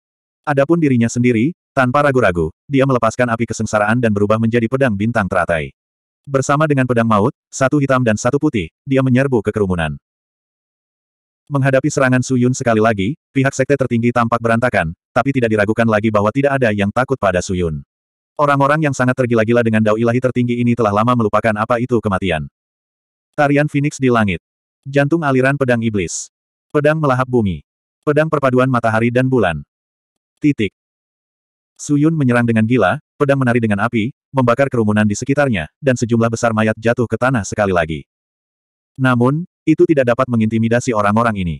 Adapun dirinya sendiri, tanpa ragu-ragu, dia melepaskan api kesengsaraan dan berubah menjadi pedang bintang teratai. Bersama dengan pedang maut, satu hitam dan satu putih, dia menyerbu ke kerumunan. Menghadapi serangan Suyun sekali lagi, pihak sekte tertinggi tampak berantakan, tapi tidak diragukan lagi bahwa tidak ada yang takut pada Suyun. Orang-orang yang sangat tergila-gila dengan dao ilahi tertinggi ini telah lama melupakan apa itu kematian. Tarian Phoenix di langit. Jantung aliran pedang iblis. Pedang melahap bumi. Pedang perpaduan matahari dan bulan. Titik. Suyun menyerang dengan gila, Pedang menari dengan api, membakar kerumunan di sekitarnya, dan sejumlah besar mayat jatuh ke tanah sekali lagi. Namun, itu tidak dapat mengintimidasi orang-orang ini.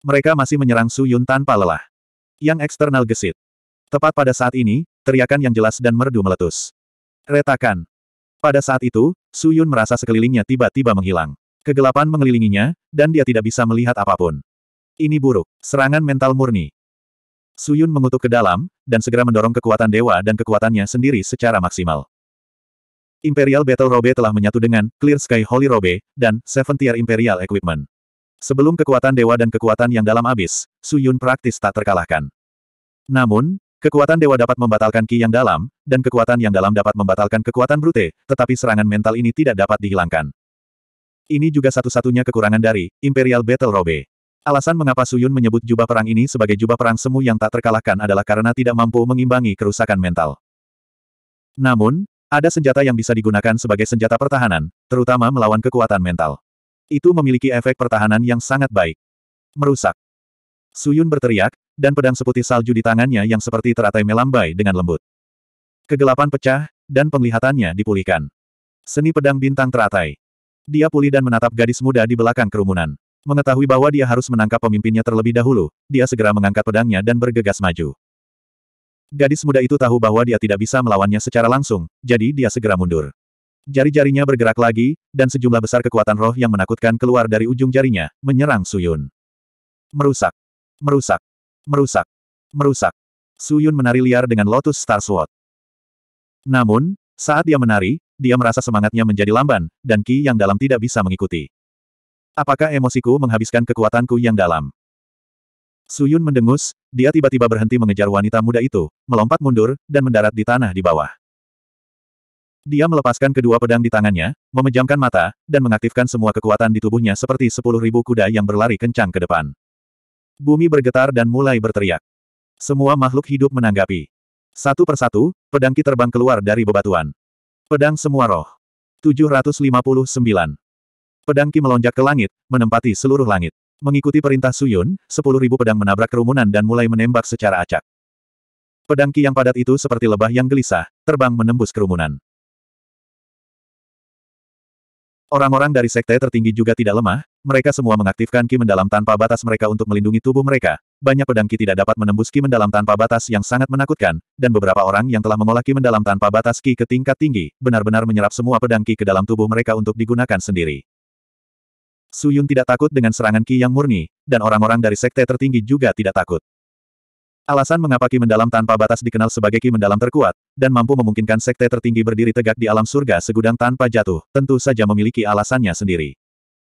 Mereka masih menyerang Su Yun tanpa lelah. Yang eksternal gesit. Tepat pada saat ini, teriakan yang jelas dan merdu meletus. Retakan. Pada saat itu, Su Yun merasa sekelilingnya tiba-tiba menghilang. Kegelapan mengelilinginya, dan dia tidak bisa melihat apapun. Ini buruk. Serangan mental murni. Suyun mengutuk ke dalam, dan segera mendorong kekuatan dewa dan kekuatannya sendiri secara maksimal. Imperial Battle Robe telah menyatu dengan Clear Sky Holy Robe, dan Seven Tier Imperial Equipment. Sebelum kekuatan dewa dan kekuatan yang dalam abis, Suyun praktis tak terkalahkan. Namun, kekuatan dewa dapat membatalkan ki yang dalam, dan kekuatan yang dalam dapat membatalkan kekuatan brute, tetapi serangan mental ini tidak dapat dihilangkan. Ini juga satu-satunya kekurangan dari Imperial Battle Robe. Alasan mengapa Suyun menyebut jubah perang ini sebagai jubah perang semu yang tak terkalahkan adalah karena tidak mampu mengimbangi kerusakan mental. Namun, ada senjata yang bisa digunakan sebagai senjata pertahanan, terutama melawan kekuatan mental. Itu memiliki efek pertahanan yang sangat baik. Merusak. Suyun berteriak, dan pedang seputih salju di tangannya yang seperti teratai melambai dengan lembut. Kegelapan pecah, dan penglihatannya dipulihkan. Seni pedang bintang teratai. Dia pulih dan menatap gadis muda di belakang kerumunan. Mengetahui bahwa dia harus menangkap pemimpinnya terlebih dahulu, dia segera mengangkat pedangnya dan bergegas maju. Gadis muda itu tahu bahwa dia tidak bisa melawannya secara langsung, jadi dia segera mundur. Jari-jarinya bergerak lagi, dan sejumlah besar kekuatan roh yang menakutkan keluar dari ujung jarinya, menyerang Suyun. Merusak. Merusak. Merusak. Merusak. Suyun menari liar dengan Lotus Star Sword. Namun, saat dia menari, dia merasa semangatnya menjadi lamban, dan Ki yang dalam tidak bisa mengikuti. Apakah emosiku menghabiskan kekuatanku yang dalam? Suyun mendengus, dia tiba-tiba berhenti mengejar wanita muda itu, melompat mundur, dan mendarat di tanah di bawah. Dia melepaskan kedua pedang di tangannya, memejamkan mata, dan mengaktifkan semua kekuatan di tubuhnya seperti sepuluh ribu kuda yang berlari kencang ke depan. Bumi bergetar dan mulai berteriak. Semua makhluk hidup menanggapi. Satu persatu, pedang Ki terbang keluar dari bebatuan. Pedang semua roh. 759. Pedang Ki melonjak ke langit, menempati seluruh langit. Mengikuti perintah Suyun, sepuluh ribu pedang menabrak kerumunan dan mulai menembak secara acak. Pedang Ki yang padat itu seperti lebah yang gelisah, terbang menembus kerumunan. Orang-orang dari sekte tertinggi juga tidak lemah, mereka semua mengaktifkan Ki mendalam tanpa batas mereka untuk melindungi tubuh mereka. Banyak pedang Ki tidak dapat menembus Ki mendalam tanpa batas yang sangat menakutkan, dan beberapa orang yang telah mengolah Ki mendalam tanpa batas Ki ke tingkat tinggi, benar-benar menyerap semua pedang Ki ke dalam tubuh mereka untuk digunakan sendiri. Suyun tidak takut dengan serangan Ki yang murni, dan orang-orang dari sekte tertinggi juga tidak takut. Alasan mengapa Ki mendalam tanpa batas dikenal sebagai Ki mendalam terkuat, dan mampu memungkinkan sekte tertinggi berdiri tegak di alam surga segudang tanpa jatuh, tentu saja memiliki alasannya sendiri.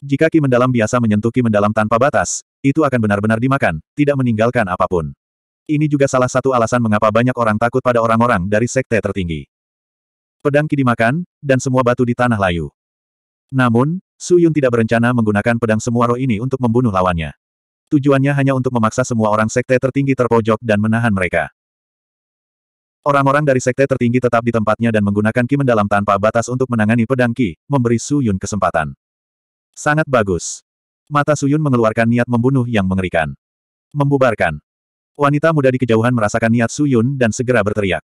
Jika Ki mendalam biasa menyentuh Ki mendalam tanpa batas, itu akan benar-benar dimakan, tidak meninggalkan apapun. Ini juga salah satu alasan mengapa banyak orang takut pada orang-orang dari sekte tertinggi. Pedang Ki dimakan, dan semua batu di tanah layu. Namun, Su Yun tidak berencana menggunakan pedang semua roh ini untuk membunuh lawannya. Tujuannya hanya untuk memaksa semua orang sekte tertinggi terpojok dan menahan mereka. Orang-orang dari sekte tertinggi tetap di tempatnya dan menggunakan ki mendalam tanpa batas untuk menangani pedang ki, memberi Su Yun kesempatan. Sangat bagus. Mata Su Yun mengeluarkan niat membunuh yang mengerikan. Membubarkan. Wanita muda di kejauhan merasakan niat Su Yun dan segera berteriak.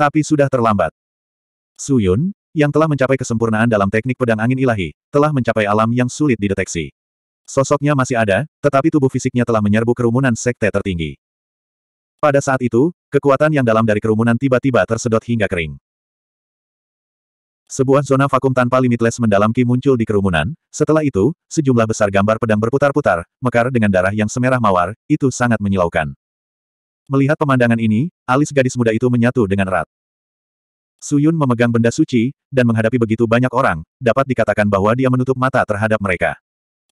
Tapi sudah terlambat. Su Yun yang telah mencapai kesempurnaan dalam teknik pedang angin ilahi, telah mencapai alam yang sulit dideteksi. Sosoknya masih ada, tetapi tubuh fisiknya telah menyerbu kerumunan sekte tertinggi. Pada saat itu, kekuatan yang dalam dari kerumunan tiba-tiba tersedot hingga kering. Sebuah zona vakum tanpa limitless mendalam ki muncul di kerumunan, setelah itu, sejumlah besar gambar pedang berputar-putar, mekar dengan darah yang semerah mawar, itu sangat menyilaukan. Melihat pemandangan ini, alis gadis muda itu menyatu dengan erat. Suyun memegang benda suci, dan menghadapi begitu banyak orang, dapat dikatakan bahwa dia menutup mata terhadap mereka.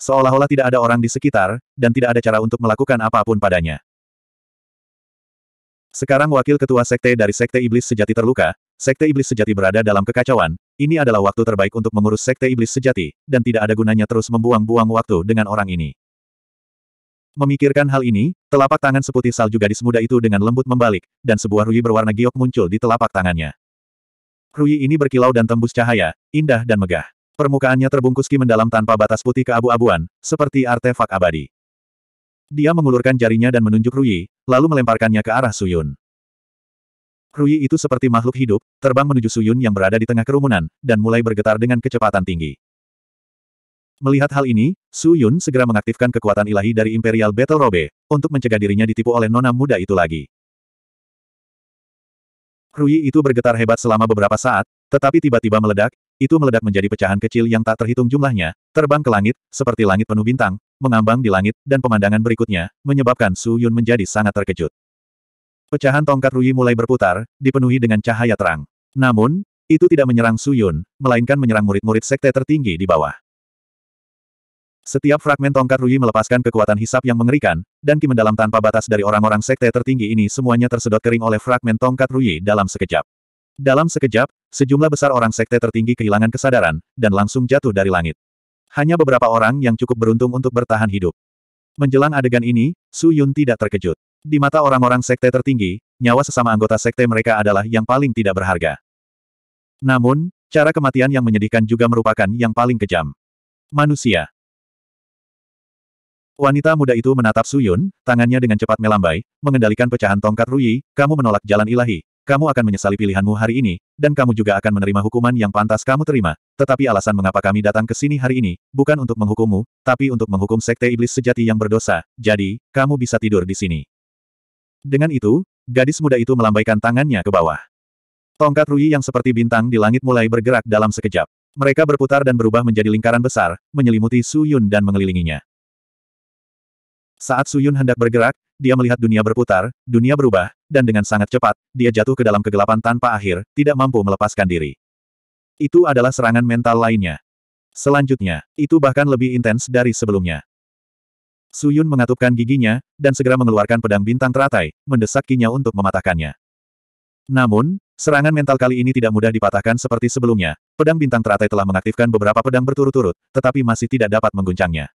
Seolah-olah tidak ada orang di sekitar, dan tidak ada cara untuk melakukan apapun padanya. Sekarang wakil ketua sekte dari sekte iblis sejati terluka, sekte iblis sejati berada dalam kekacauan, ini adalah waktu terbaik untuk mengurus sekte iblis sejati, dan tidak ada gunanya terus membuang-buang waktu dengan orang ini. Memikirkan hal ini, telapak tangan seputih salju gadis muda itu dengan lembut membalik, dan sebuah ruyi berwarna giok muncul di telapak tangannya. Rui ini berkilau dan tembus cahaya, indah dan megah. Permukaannya terbungkus ki mendalam tanpa batas putih ke abu abuan seperti artefak abadi. Dia mengulurkan jarinya dan menunjuk Rui, lalu melemparkannya ke arah Suyun. Rui itu seperti makhluk hidup, terbang menuju Suyun yang berada di tengah kerumunan, dan mulai bergetar dengan kecepatan tinggi. Melihat hal ini, Suyun segera mengaktifkan kekuatan ilahi dari Imperial Battle Robe, untuk mencegah dirinya ditipu oleh nona muda itu lagi. Rui itu bergetar hebat selama beberapa saat, tetapi tiba-tiba meledak, itu meledak menjadi pecahan kecil yang tak terhitung jumlahnya, terbang ke langit, seperti langit penuh bintang, mengambang di langit, dan pemandangan berikutnya, menyebabkan Su Yun menjadi sangat terkejut. Pecahan tongkat Rui mulai berputar, dipenuhi dengan cahaya terang. Namun, itu tidak menyerang Su Yun, melainkan menyerang murid-murid sekte tertinggi di bawah. Setiap fragmen tongkat Rui melepaskan kekuatan hisap yang mengerikan, dan Ki mendalam tanpa batas dari orang-orang sekte tertinggi ini semuanya tersedot kering oleh fragmen tongkat Rui dalam sekejap. Dalam sekejap, sejumlah besar orang sekte tertinggi kehilangan kesadaran, dan langsung jatuh dari langit. Hanya beberapa orang yang cukup beruntung untuk bertahan hidup. Menjelang adegan ini, Su Yun tidak terkejut. Di mata orang-orang sekte tertinggi, nyawa sesama anggota sekte mereka adalah yang paling tidak berharga. Namun, cara kematian yang menyedihkan juga merupakan yang paling kejam. Manusia, Wanita muda itu menatap Suyun, tangannya dengan cepat melambai, mengendalikan pecahan tongkat Rui. kamu menolak jalan ilahi, kamu akan menyesali pilihanmu hari ini, dan kamu juga akan menerima hukuman yang pantas kamu terima. Tetapi alasan mengapa kami datang ke sini hari ini, bukan untuk menghukummu, tapi untuk menghukum sekte iblis sejati yang berdosa, jadi, kamu bisa tidur di sini. Dengan itu, gadis muda itu melambaikan tangannya ke bawah. Tongkat Rui yang seperti bintang di langit mulai bergerak dalam sekejap. Mereka berputar dan berubah menjadi lingkaran besar, menyelimuti Su Yun dan mengelilinginya. Saat Suyun hendak bergerak, dia melihat dunia berputar, dunia berubah, dan dengan sangat cepat, dia jatuh ke dalam kegelapan tanpa akhir, tidak mampu melepaskan diri. Itu adalah serangan mental lainnya. Selanjutnya, itu bahkan lebih intens dari sebelumnya. Suyun mengatupkan giginya, dan segera mengeluarkan pedang bintang teratai, mendesak kinya untuk mematahkannya. Namun, serangan mental kali ini tidak mudah dipatahkan seperti sebelumnya. Pedang bintang teratai telah mengaktifkan beberapa pedang berturut-turut, tetapi masih tidak dapat mengguncangnya.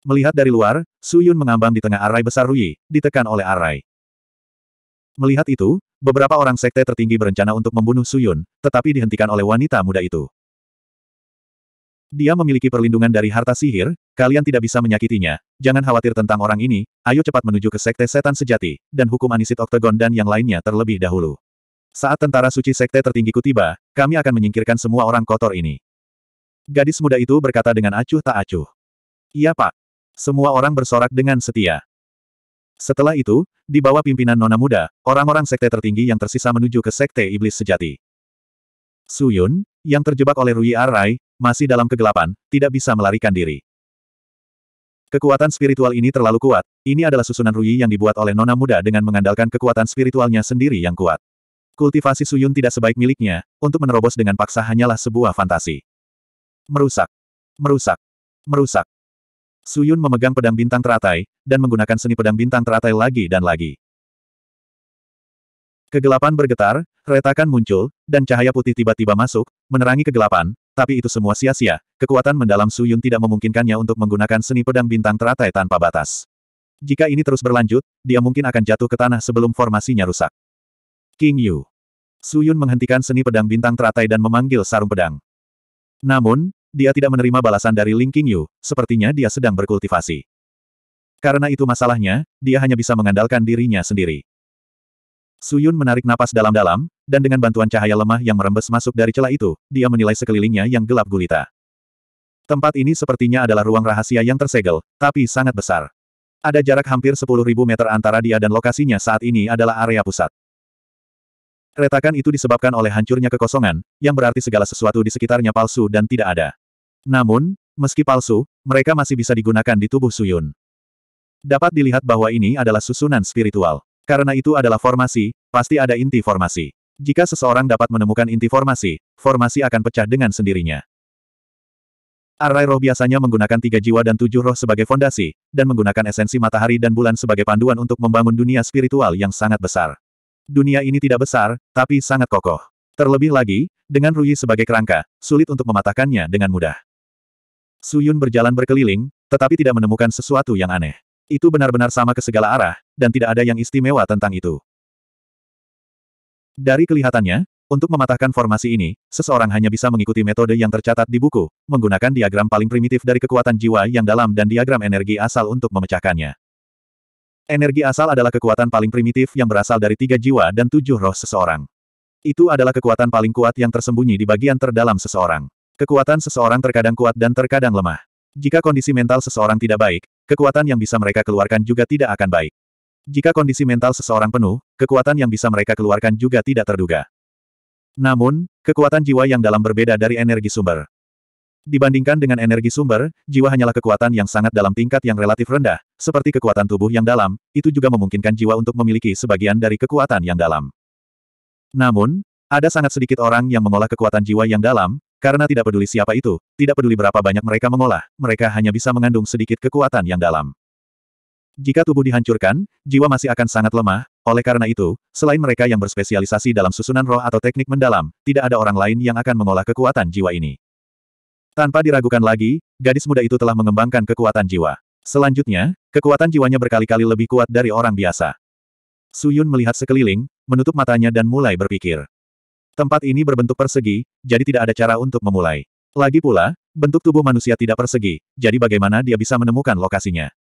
Melihat dari luar, Su Yun mengambang di tengah arai besar Rui, ditekan oleh arai. Melihat itu, beberapa orang sekte tertinggi berencana untuk membunuh Su Yun, tetapi dihentikan oleh wanita muda itu. Dia memiliki perlindungan dari harta sihir, kalian tidak bisa menyakitinya. Jangan khawatir tentang orang ini, ayo cepat menuju ke sekte setan sejati, dan hukum anisit oktagon dan yang lainnya terlebih dahulu. Saat tentara suci sekte tertinggiku tiba, kami akan menyingkirkan semua orang kotor ini. Gadis muda itu berkata dengan acuh tak acuh. Iya pak. Semua orang bersorak dengan setia. Setelah itu, di bawah pimpinan Nona Muda, orang-orang sekte tertinggi yang tersisa menuju ke sekte iblis sejati. Suyun, yang terjebak oleh Rui Arai, masih dalam kegelapan, tidak bisa melarikan diri. Kekuatan spiritual ini terlalu kuat. Ini adalah susunan Rui yang dibuat oleh Nona Muda dengan mengandalkan kekuatan spiritualnya sendiri yang kuat. Kultivasi Suyun tidak sebaik miliknya, untuk menerobos dengan paksa hanyalah sebuah fantasi. Merusak. Merusak. Merusak. Suyun memegang pedang bintang teratai, dan menggunakan seni pedang bintang teratai lagi dan lagi. Kegelapan bergetar, retakan muncul, dan cahaya putih tiba-tiba masuk, menerangi kegelapan, tapi itu semua sia-sia, kekuatan mendalam Suyun tidak memungkinkannya untuk menggunakan seni pedang bintang teratai tanpa batas. Jika ini terus berlanjut, dia mungkin akan jatuh ke tanah sebelum formasinya rusak. King Yu. Suyun menghentikan seni pedang bintang teratai dan memanggil sarung pedang. Namun, dia tidak menerima balasan dari Ling Qingyu, sepertinya dia sedang berkultivasi. Karena itu masalahnya, dia hanya bisa mengandalkan dirinya sendiri. Suyun menarik napas dalam-dalam, dan dengan bantuan cahaya lemah yang merembes masuk dari celah itu, dia menilai sekelilingnya yang gelap gulita. Tempat ini sepertinya adalah ruang rahasia yang tersegel, tapi sangat besar. Ada jarak hampir 10.000 meter antara dia dan lokasinya saat ini adalah area pusat. Retakan itu disebabkan oleh hancurnya kekosongan, yang berarti segala sesuatu di sekitarnya palsu dan tidak ada. Namun, meski palsu, mereka masih bisa digunakan di tubuh Suyun. Dapat dilihat bahwa ini adalah susunan spiritual. Karena itu adalah formasi, pasti ada inti formasi. Jika seseorang dapat menemukan inti formasi, formasi akan pecah dengan sendirinya. Arai roh biasanya menggunakan tiga jiwa dan tujuh roh sebagai fondasi, dan menggunakan esensi matahari dan bulan sebagai panduan untuk membangun dunia spiritual yang sangat besar. Dunia ini tidak besar, tapi sangat kokoh. Terlebih lagi, dengan Rui sebagai kerangka, sulit untuk mematahkannya dengan mudah. Suyun berjalan berkeliling, tetapi tidak menemukan sesuatu yang aneh. Itu benar-benar sama ke segala arah, dan tidak ada yang istimewa tentang itu. Dari kelihatannya, untuk mematahkan formasi ini, seseorang hanya bisa mengikuti metode yang tercatat di buku, menggunakan diagram paling primitif dari kekuatan jiwa yang dalam dan diagram energi asal untuk memecahkannya. Energi asal adalah kekuatan paling primitif yang berasal dari tiga jiwa dan tujuh roh seseorang. Itu adalah kekuatan paling kuat yang tersembunyi di bagian terdalam seseorang. Kekuatan seseorang terkadang kuat dan terkadang lemah. Jika kondisi mental seseorang tidak baik, kekuatan yang bisa mereka keluarkan juga tidak akan baik. Jika kondisi mental seseorang penuh, kekuatan yang bisa mereka keluarkan juga tidak terduga. Namun, kekuatan jiwa yang dalam berbeda dari energi sumber. Dibandingkan dengan energi sumber, jiwa hanyalah kekuatan yang sangat dalam tingkat yang relatif rendah, seperti kekuatan tubuh yang dalam, itu juga memungkinkan jiwa untuk memiliki sebagian dari kekuatan yang dalam. Namun, ada sangat sedikit orang yang mengolah kekuatan jiwa yang dalam, karena tidak peduli siapa itu, tidak peduli berapa banyak mereka mengolah, mereka hanya bisa mengandung sedikit kekuatan yang dalam. Jika tubuh dihancurkan, jiwa masih akan sangat lemah, oleh karena itu, selain mereka yang berspesialisasi dalam susunan roh atau teknik mendalam, tidak ada orang lain yang akan mengolah kekuatan jiwa ini. Tanpa diragukan lagi, gadis muda itu telah mengembangkan kekuatan jiwa. Selanjutnya, kekuatan jiwanya berkali-kali lebih kuat dari orang biasa. Suyun melihat sekeliling, menutup matanya dan mulai berpikir. Tempat ini berbentuk persegi, jadi tidak ada cara untuk memulai. Lagi pula, bentuk tubuh manusia tidak persegi, jadi bagaimana dia bisa menemukan lokasinya?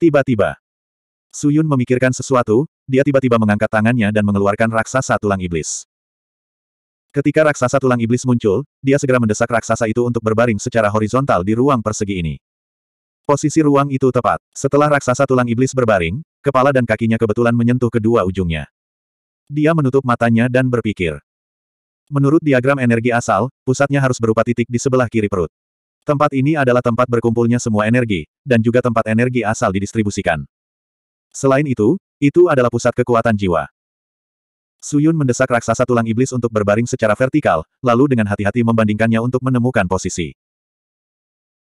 Tiba-tiba, Suyun memikirkan sesuatu, dia tiba-tiba mengangkat tangannya dan mengeluarkan raksasa tulang iblis. Ketika raksasa tulang iblis muncul, dia segera mendesak raksasa itu untuk berbaring secara horizontal di ruang persegi ini. Posisi ruang itu tepat. Setelah raksasa tulang iblis berbaring, kepala dan kakinya kebetulan menyentuh kedua ujungnya. Dia menutup matanya dan berpikir. Menurut diagram energi asal, pusatnya harus berupa titik di sebelah kiri perut. Tempat ini adalah tempat berkumpulnya semua energi, dan juga tempat energi asal didistribusikan. Selain itu, itu adalah pusat kekuatan jiwa. Suyun mendesak raksasa tulang iblis untuk berbaring secara vertikal, lalu dengan hati-hati membandingkannya untuk menemukan posisi.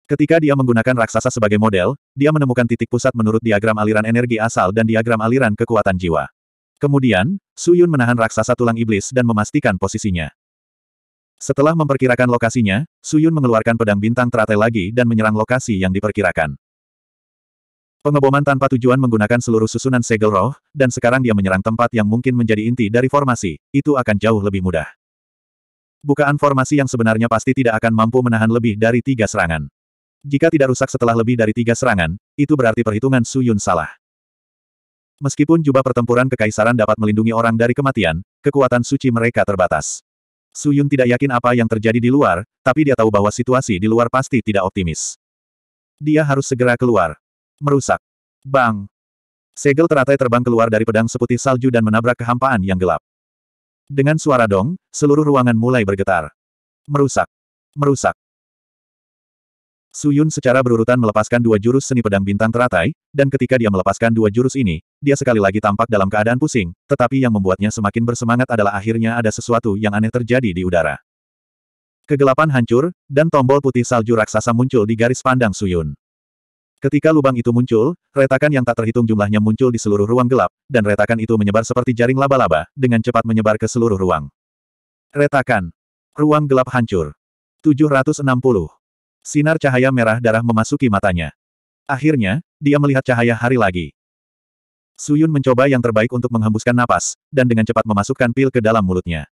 Ketika dia menggunakan raksasa sebagai model, dia menemukan titik pusat menurut diagram aliran energi asal dan diagram aliran kekuatan jiwa. Kemudian, Suyun menahan raksasa tulang iblis dan memastikan posisinya. Setelah memperkirakan lokasinya, Suyun mengeluarkan pedang bintang teratai lagi dan menyerang lokasi yang diperkirakan. Pengeboman tanpa tujuan menggunakan seluruh susunan segel roh, dan sekarang dia menyerang tempat yang mungkin menjadi inti dari formasi, itu akan jauh lebih mudah. Bukaan formasi yang sebenarnya pasti tidak akan mampu menahan lebih dari tiga serangan. Jika tidak rusak setelah lebih dari tiga serangan, itu berarti perhitungan Suyun salah. Meskipun jubah pertempuran kekaisaran dapat melindungi orang dari kematian, kekuatan suci mereka terbatas. Su Yun tidak yakin apa yang terjadi di luar, tapi dia tahu bahwa situasi di luar pasti tidak optimis. Dia harus segera keluar. Merusak. Bang! Segel teratai terbang keluar dari pedang seputih salju dan menabrak kehampaan yang gelap. Dengan suara dong, seluruh ruangan mulai bergetar. Merusak. Merusak. Suyun secara berurutan melepaskan dua jurus seni pedang bintang teratai, dan ketika dia melepaskan dua jurus ini, dia sekali lagi tampak dalam keadaan pusing, tetapi yang membuatnya semakin bersemangat adalah akhirnya ada sesuatu yang aneh terjadi di udara. Kegelapan hancur, dan tombol putih salju raksasa muncul di garis pandang Suyun. Ketika lubang itu muncul, retakan yang tak terhitung jumlahnya muncul di seluruh ruang gelap, dan retakan itu menyebar seperti jaring laba-laba, dengan cepat menyebar ke seluruh ruang. Retakan. Ruang gelap hancur. 760. Sinar cahaya merah darah memasuki matanya. Akhirnya, dia melihat cahaya hari lagi. Suyun mencoba yang terbaik untuk menghembuskan napas, dan dengan cepat memasukkan pil ke dalam mulutnya.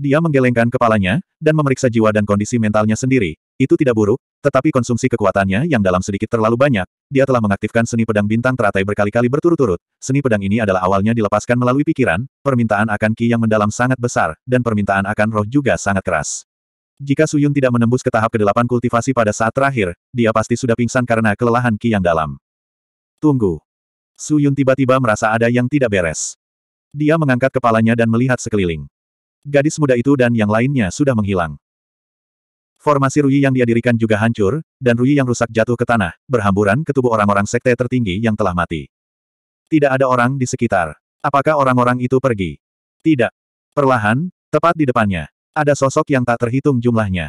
Dia menggelengkan kepalanya, dan memeriksa jiwa dan kondisi mentalnya sendiri. Itu tidak buruk, tetapi konsumsi kekuatannya yang dalam sedikit terlalu banyak, dia telah mengaktifkan seni pedang bintang teratai berkali-kali berturut-turut. Seni pedang ini adalah awalnya dilepaskan melalui pikiran, permintaan akan ki yang mendalam sangat besar, dan permintaan akan roh juga sangat keras. Jika Suyun tidak menembus ke tahap ke-8 kultivasi pada saat terakhir, dia pasti sudah pingsan karena kelelahan Ki yang dalam. Tunggu. Suyun tiba-tiba merasa ada yang tidak beres. Dia mengangkat kepalanya dan melihat sekeliling. Gadis muda itu dan yang lainnya sudah menghilang. Formasi Rui yang dia dirikan juga hancur, dan Rui yang rusak jatuh ke tanah, berhamburan ke tubuh orang-orang sekte tertinggi yang telah mati. Tidak ada orang di sekitar. Apakah orang-orang itu pergi? Tidak. Perlahan, tepat di depannya, ada sosok yang tak terhitung jumlahnya.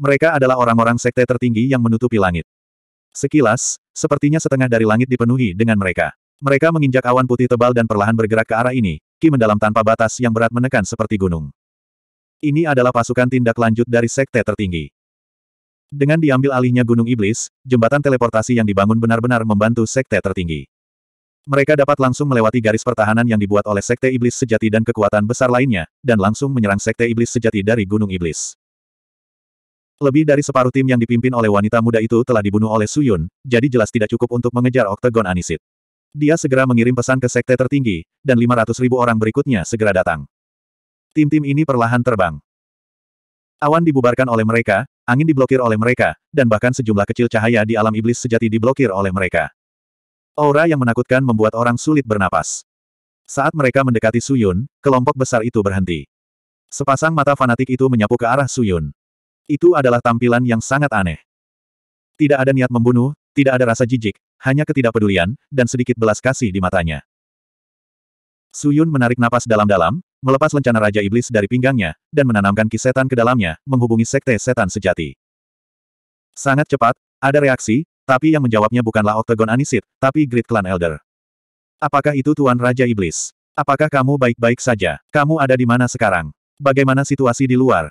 Mereka adalah orang-orang sekte tertinggi yang menutupi langit. Sekilas, sepertinya setengah dari langit dipenuhi dengan mereka. Mereka menginjak awan putih tebal dan perlahan bergerak ke arah ini, ki mendalam tanpa batas yang berat menekan seperti gunung. Ini adalah pasukan tindak lanjut dari sekte tertinggi. Dengan diambil alihnya Gunung Iblis, jembatan teleportasi yang dibangun benar-benar membantu sekte tertinggi. Mereka dapat langsung melewati garis pertahanan yang dibuat oleh Sekte Iblis Sejati dan kekuatan besar lainnya, dan langsung menyerang Sekte Iblis Sejati dari Gunung Iblis. Lebih dari separuh tim yang dipimpin oleh wanita muda itu telah dibunuh oleh Suyun, jadi jelas tidak cukup untuk mengejar Oktagon Anisit. Dia segera mengirim pesan ke Sekte tertinggi, dan 500 ribu orang berikutnya segera datang. Tim-tim ini perlahan terbang. Awan dibubarkan oleh mereka, angin diblokir oleh mereka, dan bahkan sejumlah kecil cahaya di alam iblis sejati diblokir oleh mereka. Aura yang menakutkan membuat orang sulit bernapas. Saat mereka mendekati Suyun, kelompok besar itu berhenti. Sepasang mata fanatik itu menyapu ke arah Suyun. Itu adalah tampilan yang sangat aneh. Tidak ada niat membunuh, tidak ada rasa jijik, hanya ketidakpedulian, dan sedikit belas kasih di matanya. Suyun menarik napas dalam-dalam, melepas lencana Raja Iblis dari pinggangnya, dan menanamkan kisetan ke dalamnya, menghubungi sekte setan sejati. Sangat cepat, ada reaksi, tapi yang menjawabnya bukanlah Octagon Anisit, tapi Great Clan Elder. Apakah itu Tuan Raja Iblis? Apakah kamu baik-baik saja? Kamu ada di mana sekarang? Bagaimana situasi di luar?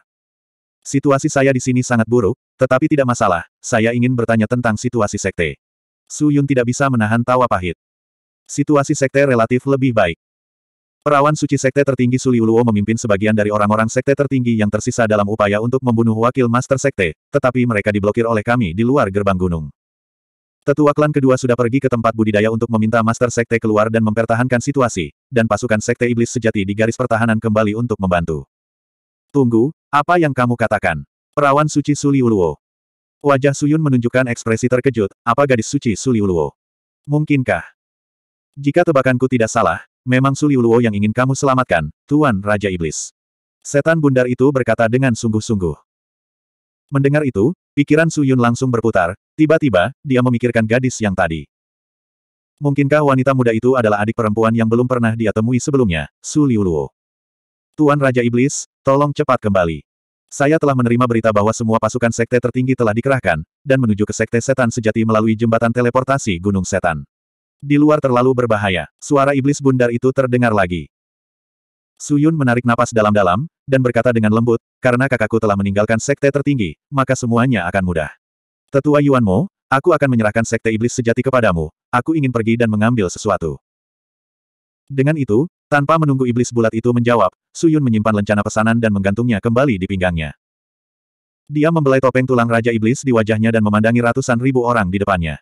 Situasi saya di sini sangat buruk, tetapi tidak masalah, saya ingin bertanya tentang situasi sekte. Su Yun tidak bisa menahan tawa pahit. Situasi sekte relatif lebih baik. Perawan suci sekte tertinggi Suliuluo memimpin sebagian dari orang-orang sekte tertinggi yang tersisa dalam upaya untuk membunuh wakil master sekte, tetapi mereka diblokir oleh kami di luar gerbang gunung. Tetua klan kedua sudah pergi ke tempat budidaya untuk meminta Master Sekte keluar dan mempertahankan situasi, dan pasukan Sekte Iblis sejati di garis pertahanan kembali untuk membantu. Tunggu, apa yang kamu katakan? Perawan suci Suliuluo. Wajah Suyun menunjukkan ekspresi terkejut, apa gadis suci Suliuluo? Mungkinkah? Jika tebakanku tidak salah, memang Suliuluo yang ingin kamu selamatkan, Tuan Raja Iblis. Setan bundar itu berkata dengan sungguh-sungguh. Mendengar itu, Pikiran Su Yun langsung berputar, tiba-tiba, dia memikirkan gadis yang tadi. Mungkinkah wanita muda itu adalah adik perempuan yang belum pernah dia temui sebelumnya, Su Liuluo? Tuan Raja Iblis, tolong cepat kembali. Saya telah menerima berita bahwa semua pasukan sekte tertinggi telah dikerahkan, dan menuju ke sekte setan sejati melalui jembatan teleportasi Gunung Setan. Di luar terlalu berbahaya, suara iblis bundar itu terdengar lagi. Suyun menarik napas dalam-dalam, dan berkata dengan lembut, karena kakakku telah meninggalkan sekte tertinggi, maka semuanya akan mudah. Tetua Yuanmo, aku akan menyerahkan sekte iblis sejati kepadamu, aku ingin pergi dan mengambil sesuatu. Dengan itu, tanpa menunggu iblis bulat itu menjawab, Suyun menyimpan lencana pesanan dan menggantungnya kembali di pinggangnya. Dia membelai topeng tulang Raja Iblis di wajahnya dan memandangi ratusan ribu orang di depannya.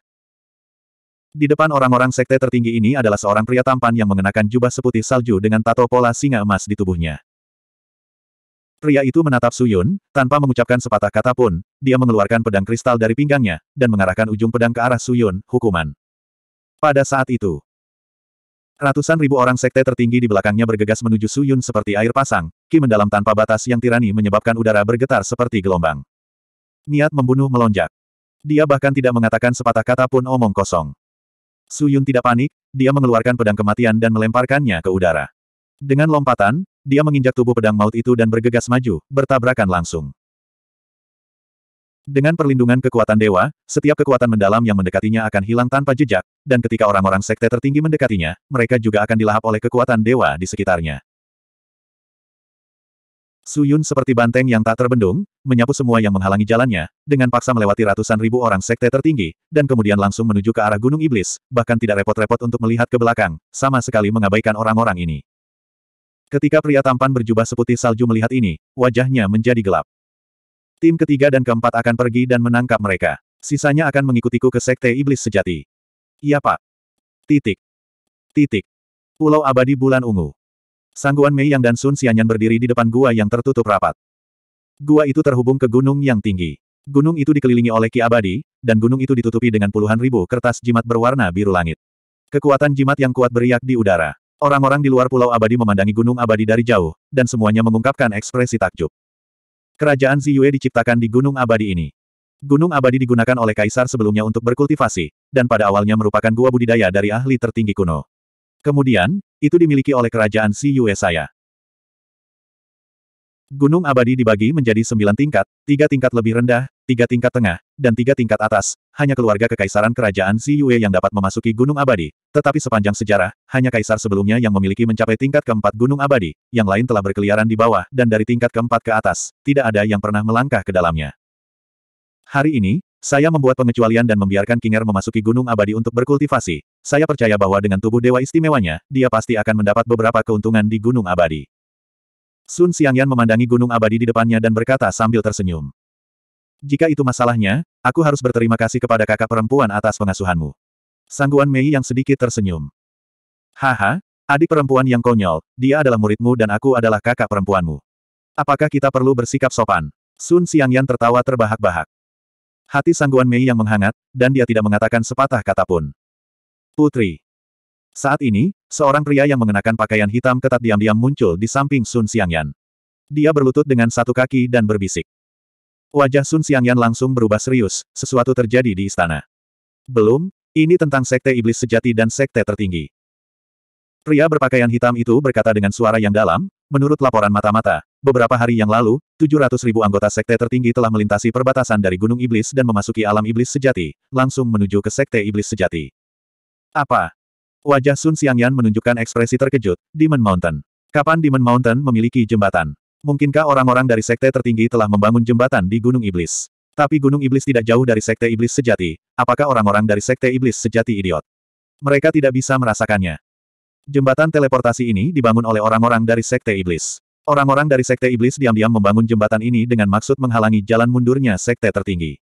Di depan orang-orang sekte tertinggi ini adalah seorang pria tampan yang mengenakan jubah seputih salju dengan tato pola singa emas di tubuhnya. Pria itu menatap Suyun, tanpa mengucapkan sepatah kata pun, dia mengeluarkan pedang kristal dari pinggangnya, dan mengarahkan ujung pedang ke arah Suyun, hukuman. Pada saat itu, ratusan ribu orang sekte tertinggi di belakangnya bergegas menuju Suyun seperti air pasang, ki mendalam tanpa batas yang tirani menyebabkan udara bergetar seperti gelombang. Niat membunuh melonjak. Dia bahkan tidak mengatakan sepatah kata pun omong kosong. Suyun tidak panik, dia mengeluarkan pedang kematian dan melemparkannya ke udara. Dengan lompatan, dia menginjak tubuh pedang maut itu dan bergegas maju, bertabrakan langsung. Dengan perlindungan kekuatan dewa, setiap kekuatan mendalam yang mendekatinya akan hilang tanpa jejak, dan ketika orang-orang sekte tertinggi mendekatinya, mereka juga akan dilahap oleh kekuatan dewa di sekitarnya. Suyun seperti banteng yang tak terbendung, menyapu semua yang menghalangi jalannya, dengan paksa melewati ratusan ribu orang sekte tertinggi, dan kemudian langsung menuju ke arah Gunung Iblis, bahkan tidak repot-repot untuk melihat ke belakang, sama sekali mengabaikan orang-orang ini. Ketika pria tampan berjubah seputih salju melihat ini, wajahnya menjadi gelap. Tim ketiga dan keempat akan pergi dan menangkap mereka. Sisanya akan mengikutiku ke Sekte Iblis Sejati. Iya pak. Titik. Titik. Pulau Abadi Bulan Ungu. Sangguan Mei Yang dan Sun Xianyan berdiri di depan gua yang tertutup rapat. Gua itu terhubung ke gunung yang tinggi. Gunung itu dikelilingi oleh Ki Abadi, dan gunung itu ditutupi dengan puluhan ribu kertas jimat berwarna biru langit. Kekuatan jimat yang kuat beriak di udara. Orang-orang di luar Pulau Abadi memandangi Gunung Abadi dari jauh, dan semuanya mengungkapkan ekspresi takjub. Kerajaan Ziyue diciptakan di Gunung Abadi ini. Gunung Abadi digunakan oleh kaisar sebelumnya untuk berkultivasi, dan pada awalnya merupakan gua budidaya dari ahli tertinggi kuno. Kemudian, itu dimiliki oleh kerajaan Ziyue saya. Gunung Abadi dibagi menjadi sembilan tingkat, tiga tingkat lebih rendah, tiga tingkat tengah, dan tiga tingkat atas, hanya keluarga kekaisaran kerajaan Si Yue yang dapat memasuki Gunung Abadi. Tetapi sepanjang sejarah, hanya kaisar sebelumnya yang memiliki mencapai tingkat keempat Gunung Abadi, yang lain telah berkeliaran di bawah dan dari tingkat keempat ke atas, tidak ada yang pernah melangkah ke dalamnya. Hari ini, saya membuat pengecualian dan membiarkan Kinger memasuki Gunung Abadi untuk berkultivasi. Saya percaya bahwa dengan tubuh dewa istimewanya, dia pasti akan mendapat beberapa keuntungan di Gunung Abadi. Sun Xiangyan memandangi Gunung Abadi di depannya dan berkata sambil tersenyum. Jika itu masalahnya, aku harus berterima kasih kepada kakak perempuan atas pengasuhanmu. Sangguan Mei yang sedikit tersenyum. Haha, adik perempuan yang konyol, dia adalah muridmu dan aku adalah kakak perempuanmu. Apakah kita perlu bersikap sopan? Sun Siang Yan tertawa terbahak-bahak. Hati Sangguan Mei yang menghangat, dan dia tidak mengatakan sepatah kata pun. Putri. Saat ini, seorang pria yang mengenakan pakaian hitam ketat diam-diam muncul di samping Sun Siang Yan. Dia berlutut dengan satu kaki dan berbisik. Wajah Sun Xiangyan langsung berubah serius, sesuatu terjadi di istana. Belum, ini tentang sekte iblis sejati dan sekte tertinggi. Pria berpakaian hitam itu berkata dengan suara yang dalam, menurut laporan mata-mata, beberapa hari yang lalu, 700 ribu anggota sekte tertinggi telah melintasi perbatasan dari Gunung Iblis dan memasuki alam iblis sejati, langsung menuju ke sekte iblis sejati. Apa? Wajah Sun Xiangyan menunjukkan ekspresi terkejut, Demon Mountain. Kapan Demon Mountain memiliki jembatan? Mungkinkah orang-orang dari sekte tertinggi telah membangun jembatan di Gunung Iblis? Tapi Gunung Iblis tidak jauh dari sekte Iblis sejati, apakah orang-orang dari sekte Iblis sejati idiot? Mereka tidak bisa merasakannya. Jembatan teleportasi ini dibangun oleh orang-orang dari sekte Iblis. Orang-orang dari sekte Iblis diam-diam membangun jembatan ini dengan maksud menghalangi jalan mundurnya sekte tertinggi.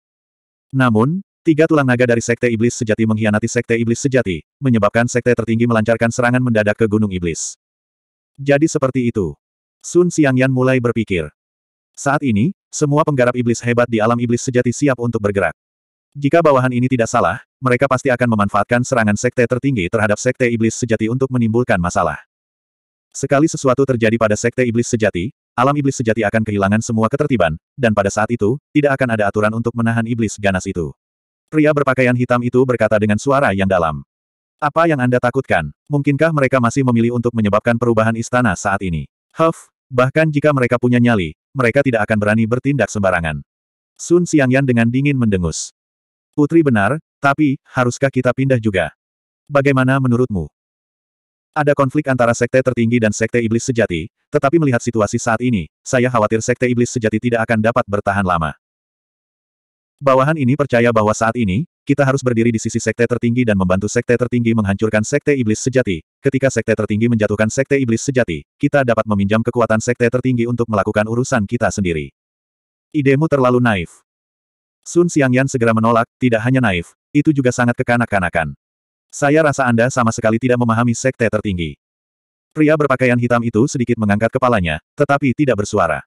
Namun, Tiga tulang naga dari Sekte Iblis Sejati mengkhianati Sekte Iblis Sejati, menyebabkan Sekte Tertinggi melancarkan serangan mendadak ke Gunung Iblis. Jadi seperti itu. Sun Xiangyan mulai berpikir. Saat ini, semua penggarap iblis hebat di alam iblis sejati siap untuk bergerak. Jika bawahan ini tidak salah, mereka pasti akan memanfaatkan serangan sekte tertinggi terhadap sekte iblis sejati untuk menimbulkan masalah. Sekali sesuatu terjadi pada sekte iblis sejati, alam iblis sejati akan kehilangan semua ketertiban, dan pada saat itu, tidak akan ada aturan untuk menahan iblis ganas itu. Pria berpakaian hitam itu berkata dengan suara yang dalam. Apa yang Anda takutkan? Mungkinkah mereka masih memilih untuk menyebabkan perubahan istana saat ini? Huff, Bahkan jika mereka punya nyali, mereka tidak akan berani bertindak sembarangan. Sun Xiangyan dengan dingin mendengus. Putri benar, tapi, haruskah kita pindah juga? Bagaimana menurutmu? Ada konflik antara sekte tertinggi dan sekte iblis sejati, tetapi melihat situasi saat ini, saya khawatir sekte iblis sejati tidak akan dapat bertahan lama. Bawahan ini percaya bahwa saat ini, kita harus berdiri di sisi sekte tertinggi dan membantu sekte tertinggi menghancurkan sekte iblis sejati. Ketika sekte tertinggi menjatuhkan sekte iblis sejati, kita dapat meminjam kekuatan sekte tertinggi untuk melakukan urusan kita sendiri. Idemu terlalu naif. Sun Xiangyan segera menolak, tidak hanya naif, itu juga sangat kekanak-kanakan. Saya rasa Anda sama sekali tidak memahami sekte tertinggi. Pria berpakaian hitam itu sedikit mengangkat kepalanya, tetapi tidak bersuara.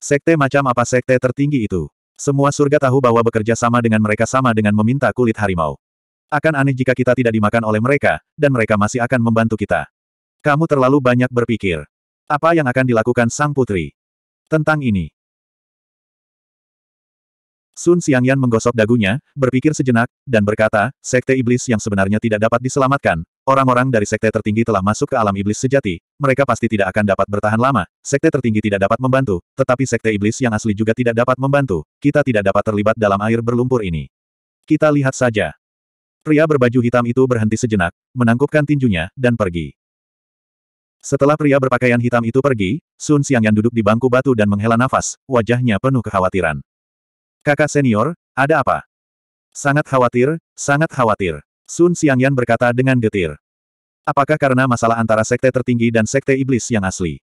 Sekte macam apa sekte tertinggi itu? Semua surga tahu bahwa bekerja sama dengan mereka sama dengan meminta kulit harimau. Akan aneh jika kita tidak dimakan oleh mereka, dan mereka masih akan membantu kita. Kamu terlalu banyak berpikir. Apa yang akan dilakukan sang putri? Tentang ini. Sun Xiangyan menggosok dagunya, berpikir sejenak, dan berkata, Sekte Iblis yang sebenarnya tidak dapat diselamatkan, Orang-orang dari sekte tertinggi telah masuk ke alam iblis sejati, mereka pasti tidak akan dapat bertahan lama, sekte tertinggi tidak dapat membantu, tetapi sekte iblis yang asli juga tidak dapat membantu, kita tidak dapat terlibat dalam air berlumpur ini. Kita lihat saja. Pria berbaju hitam itu berhenti sejenak, menangkupkan tinjunya, dan pergi. Setelah pria berpakaian hitam itu pergi, Sun yang duduk di bangku batu dan menghela nafas, wajahnya penuh kekhawatiran. Kakak senior, ada apa? Sangat khawatir, sangat khawatir. Sun Xiangyan berkata dengan getir. Apakah karena masalah antara sekte tertinggi dan sekte iblis yang asli?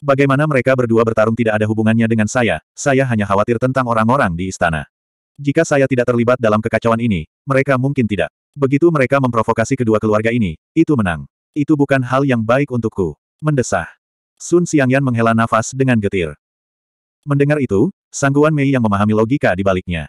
Bagaimana mereka berdua bertarung tidak ada hubungannya dengan saya, saya hanya khawatir tentang orang-orang di istana. Jika saya tidak terlibat dalam kekacauan ini, mereka mungkin tidak. Begitu mereka memprovokasi kedua keluarga ini, itu menang. Itu bukan hal yang baik untukku. Mendesah. Sun Xiangyan menghela nafas dengan getir. Mendengar itu, Sangguan Mei yang memahami logika di baliknya.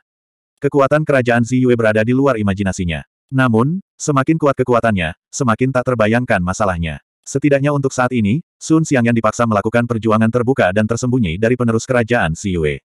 Kekuatan kerajaan Ziyue berada di luar imajinasinya. Namun, semakin kuat kekuatannya, semakin tak terbayangkan masalahnya. Setidaknya untuk saat ini, Sun Xiangyan dipaksa melakukan perjuangan terbuka dan tersembunyi dari penerus kerajaan Si Yue.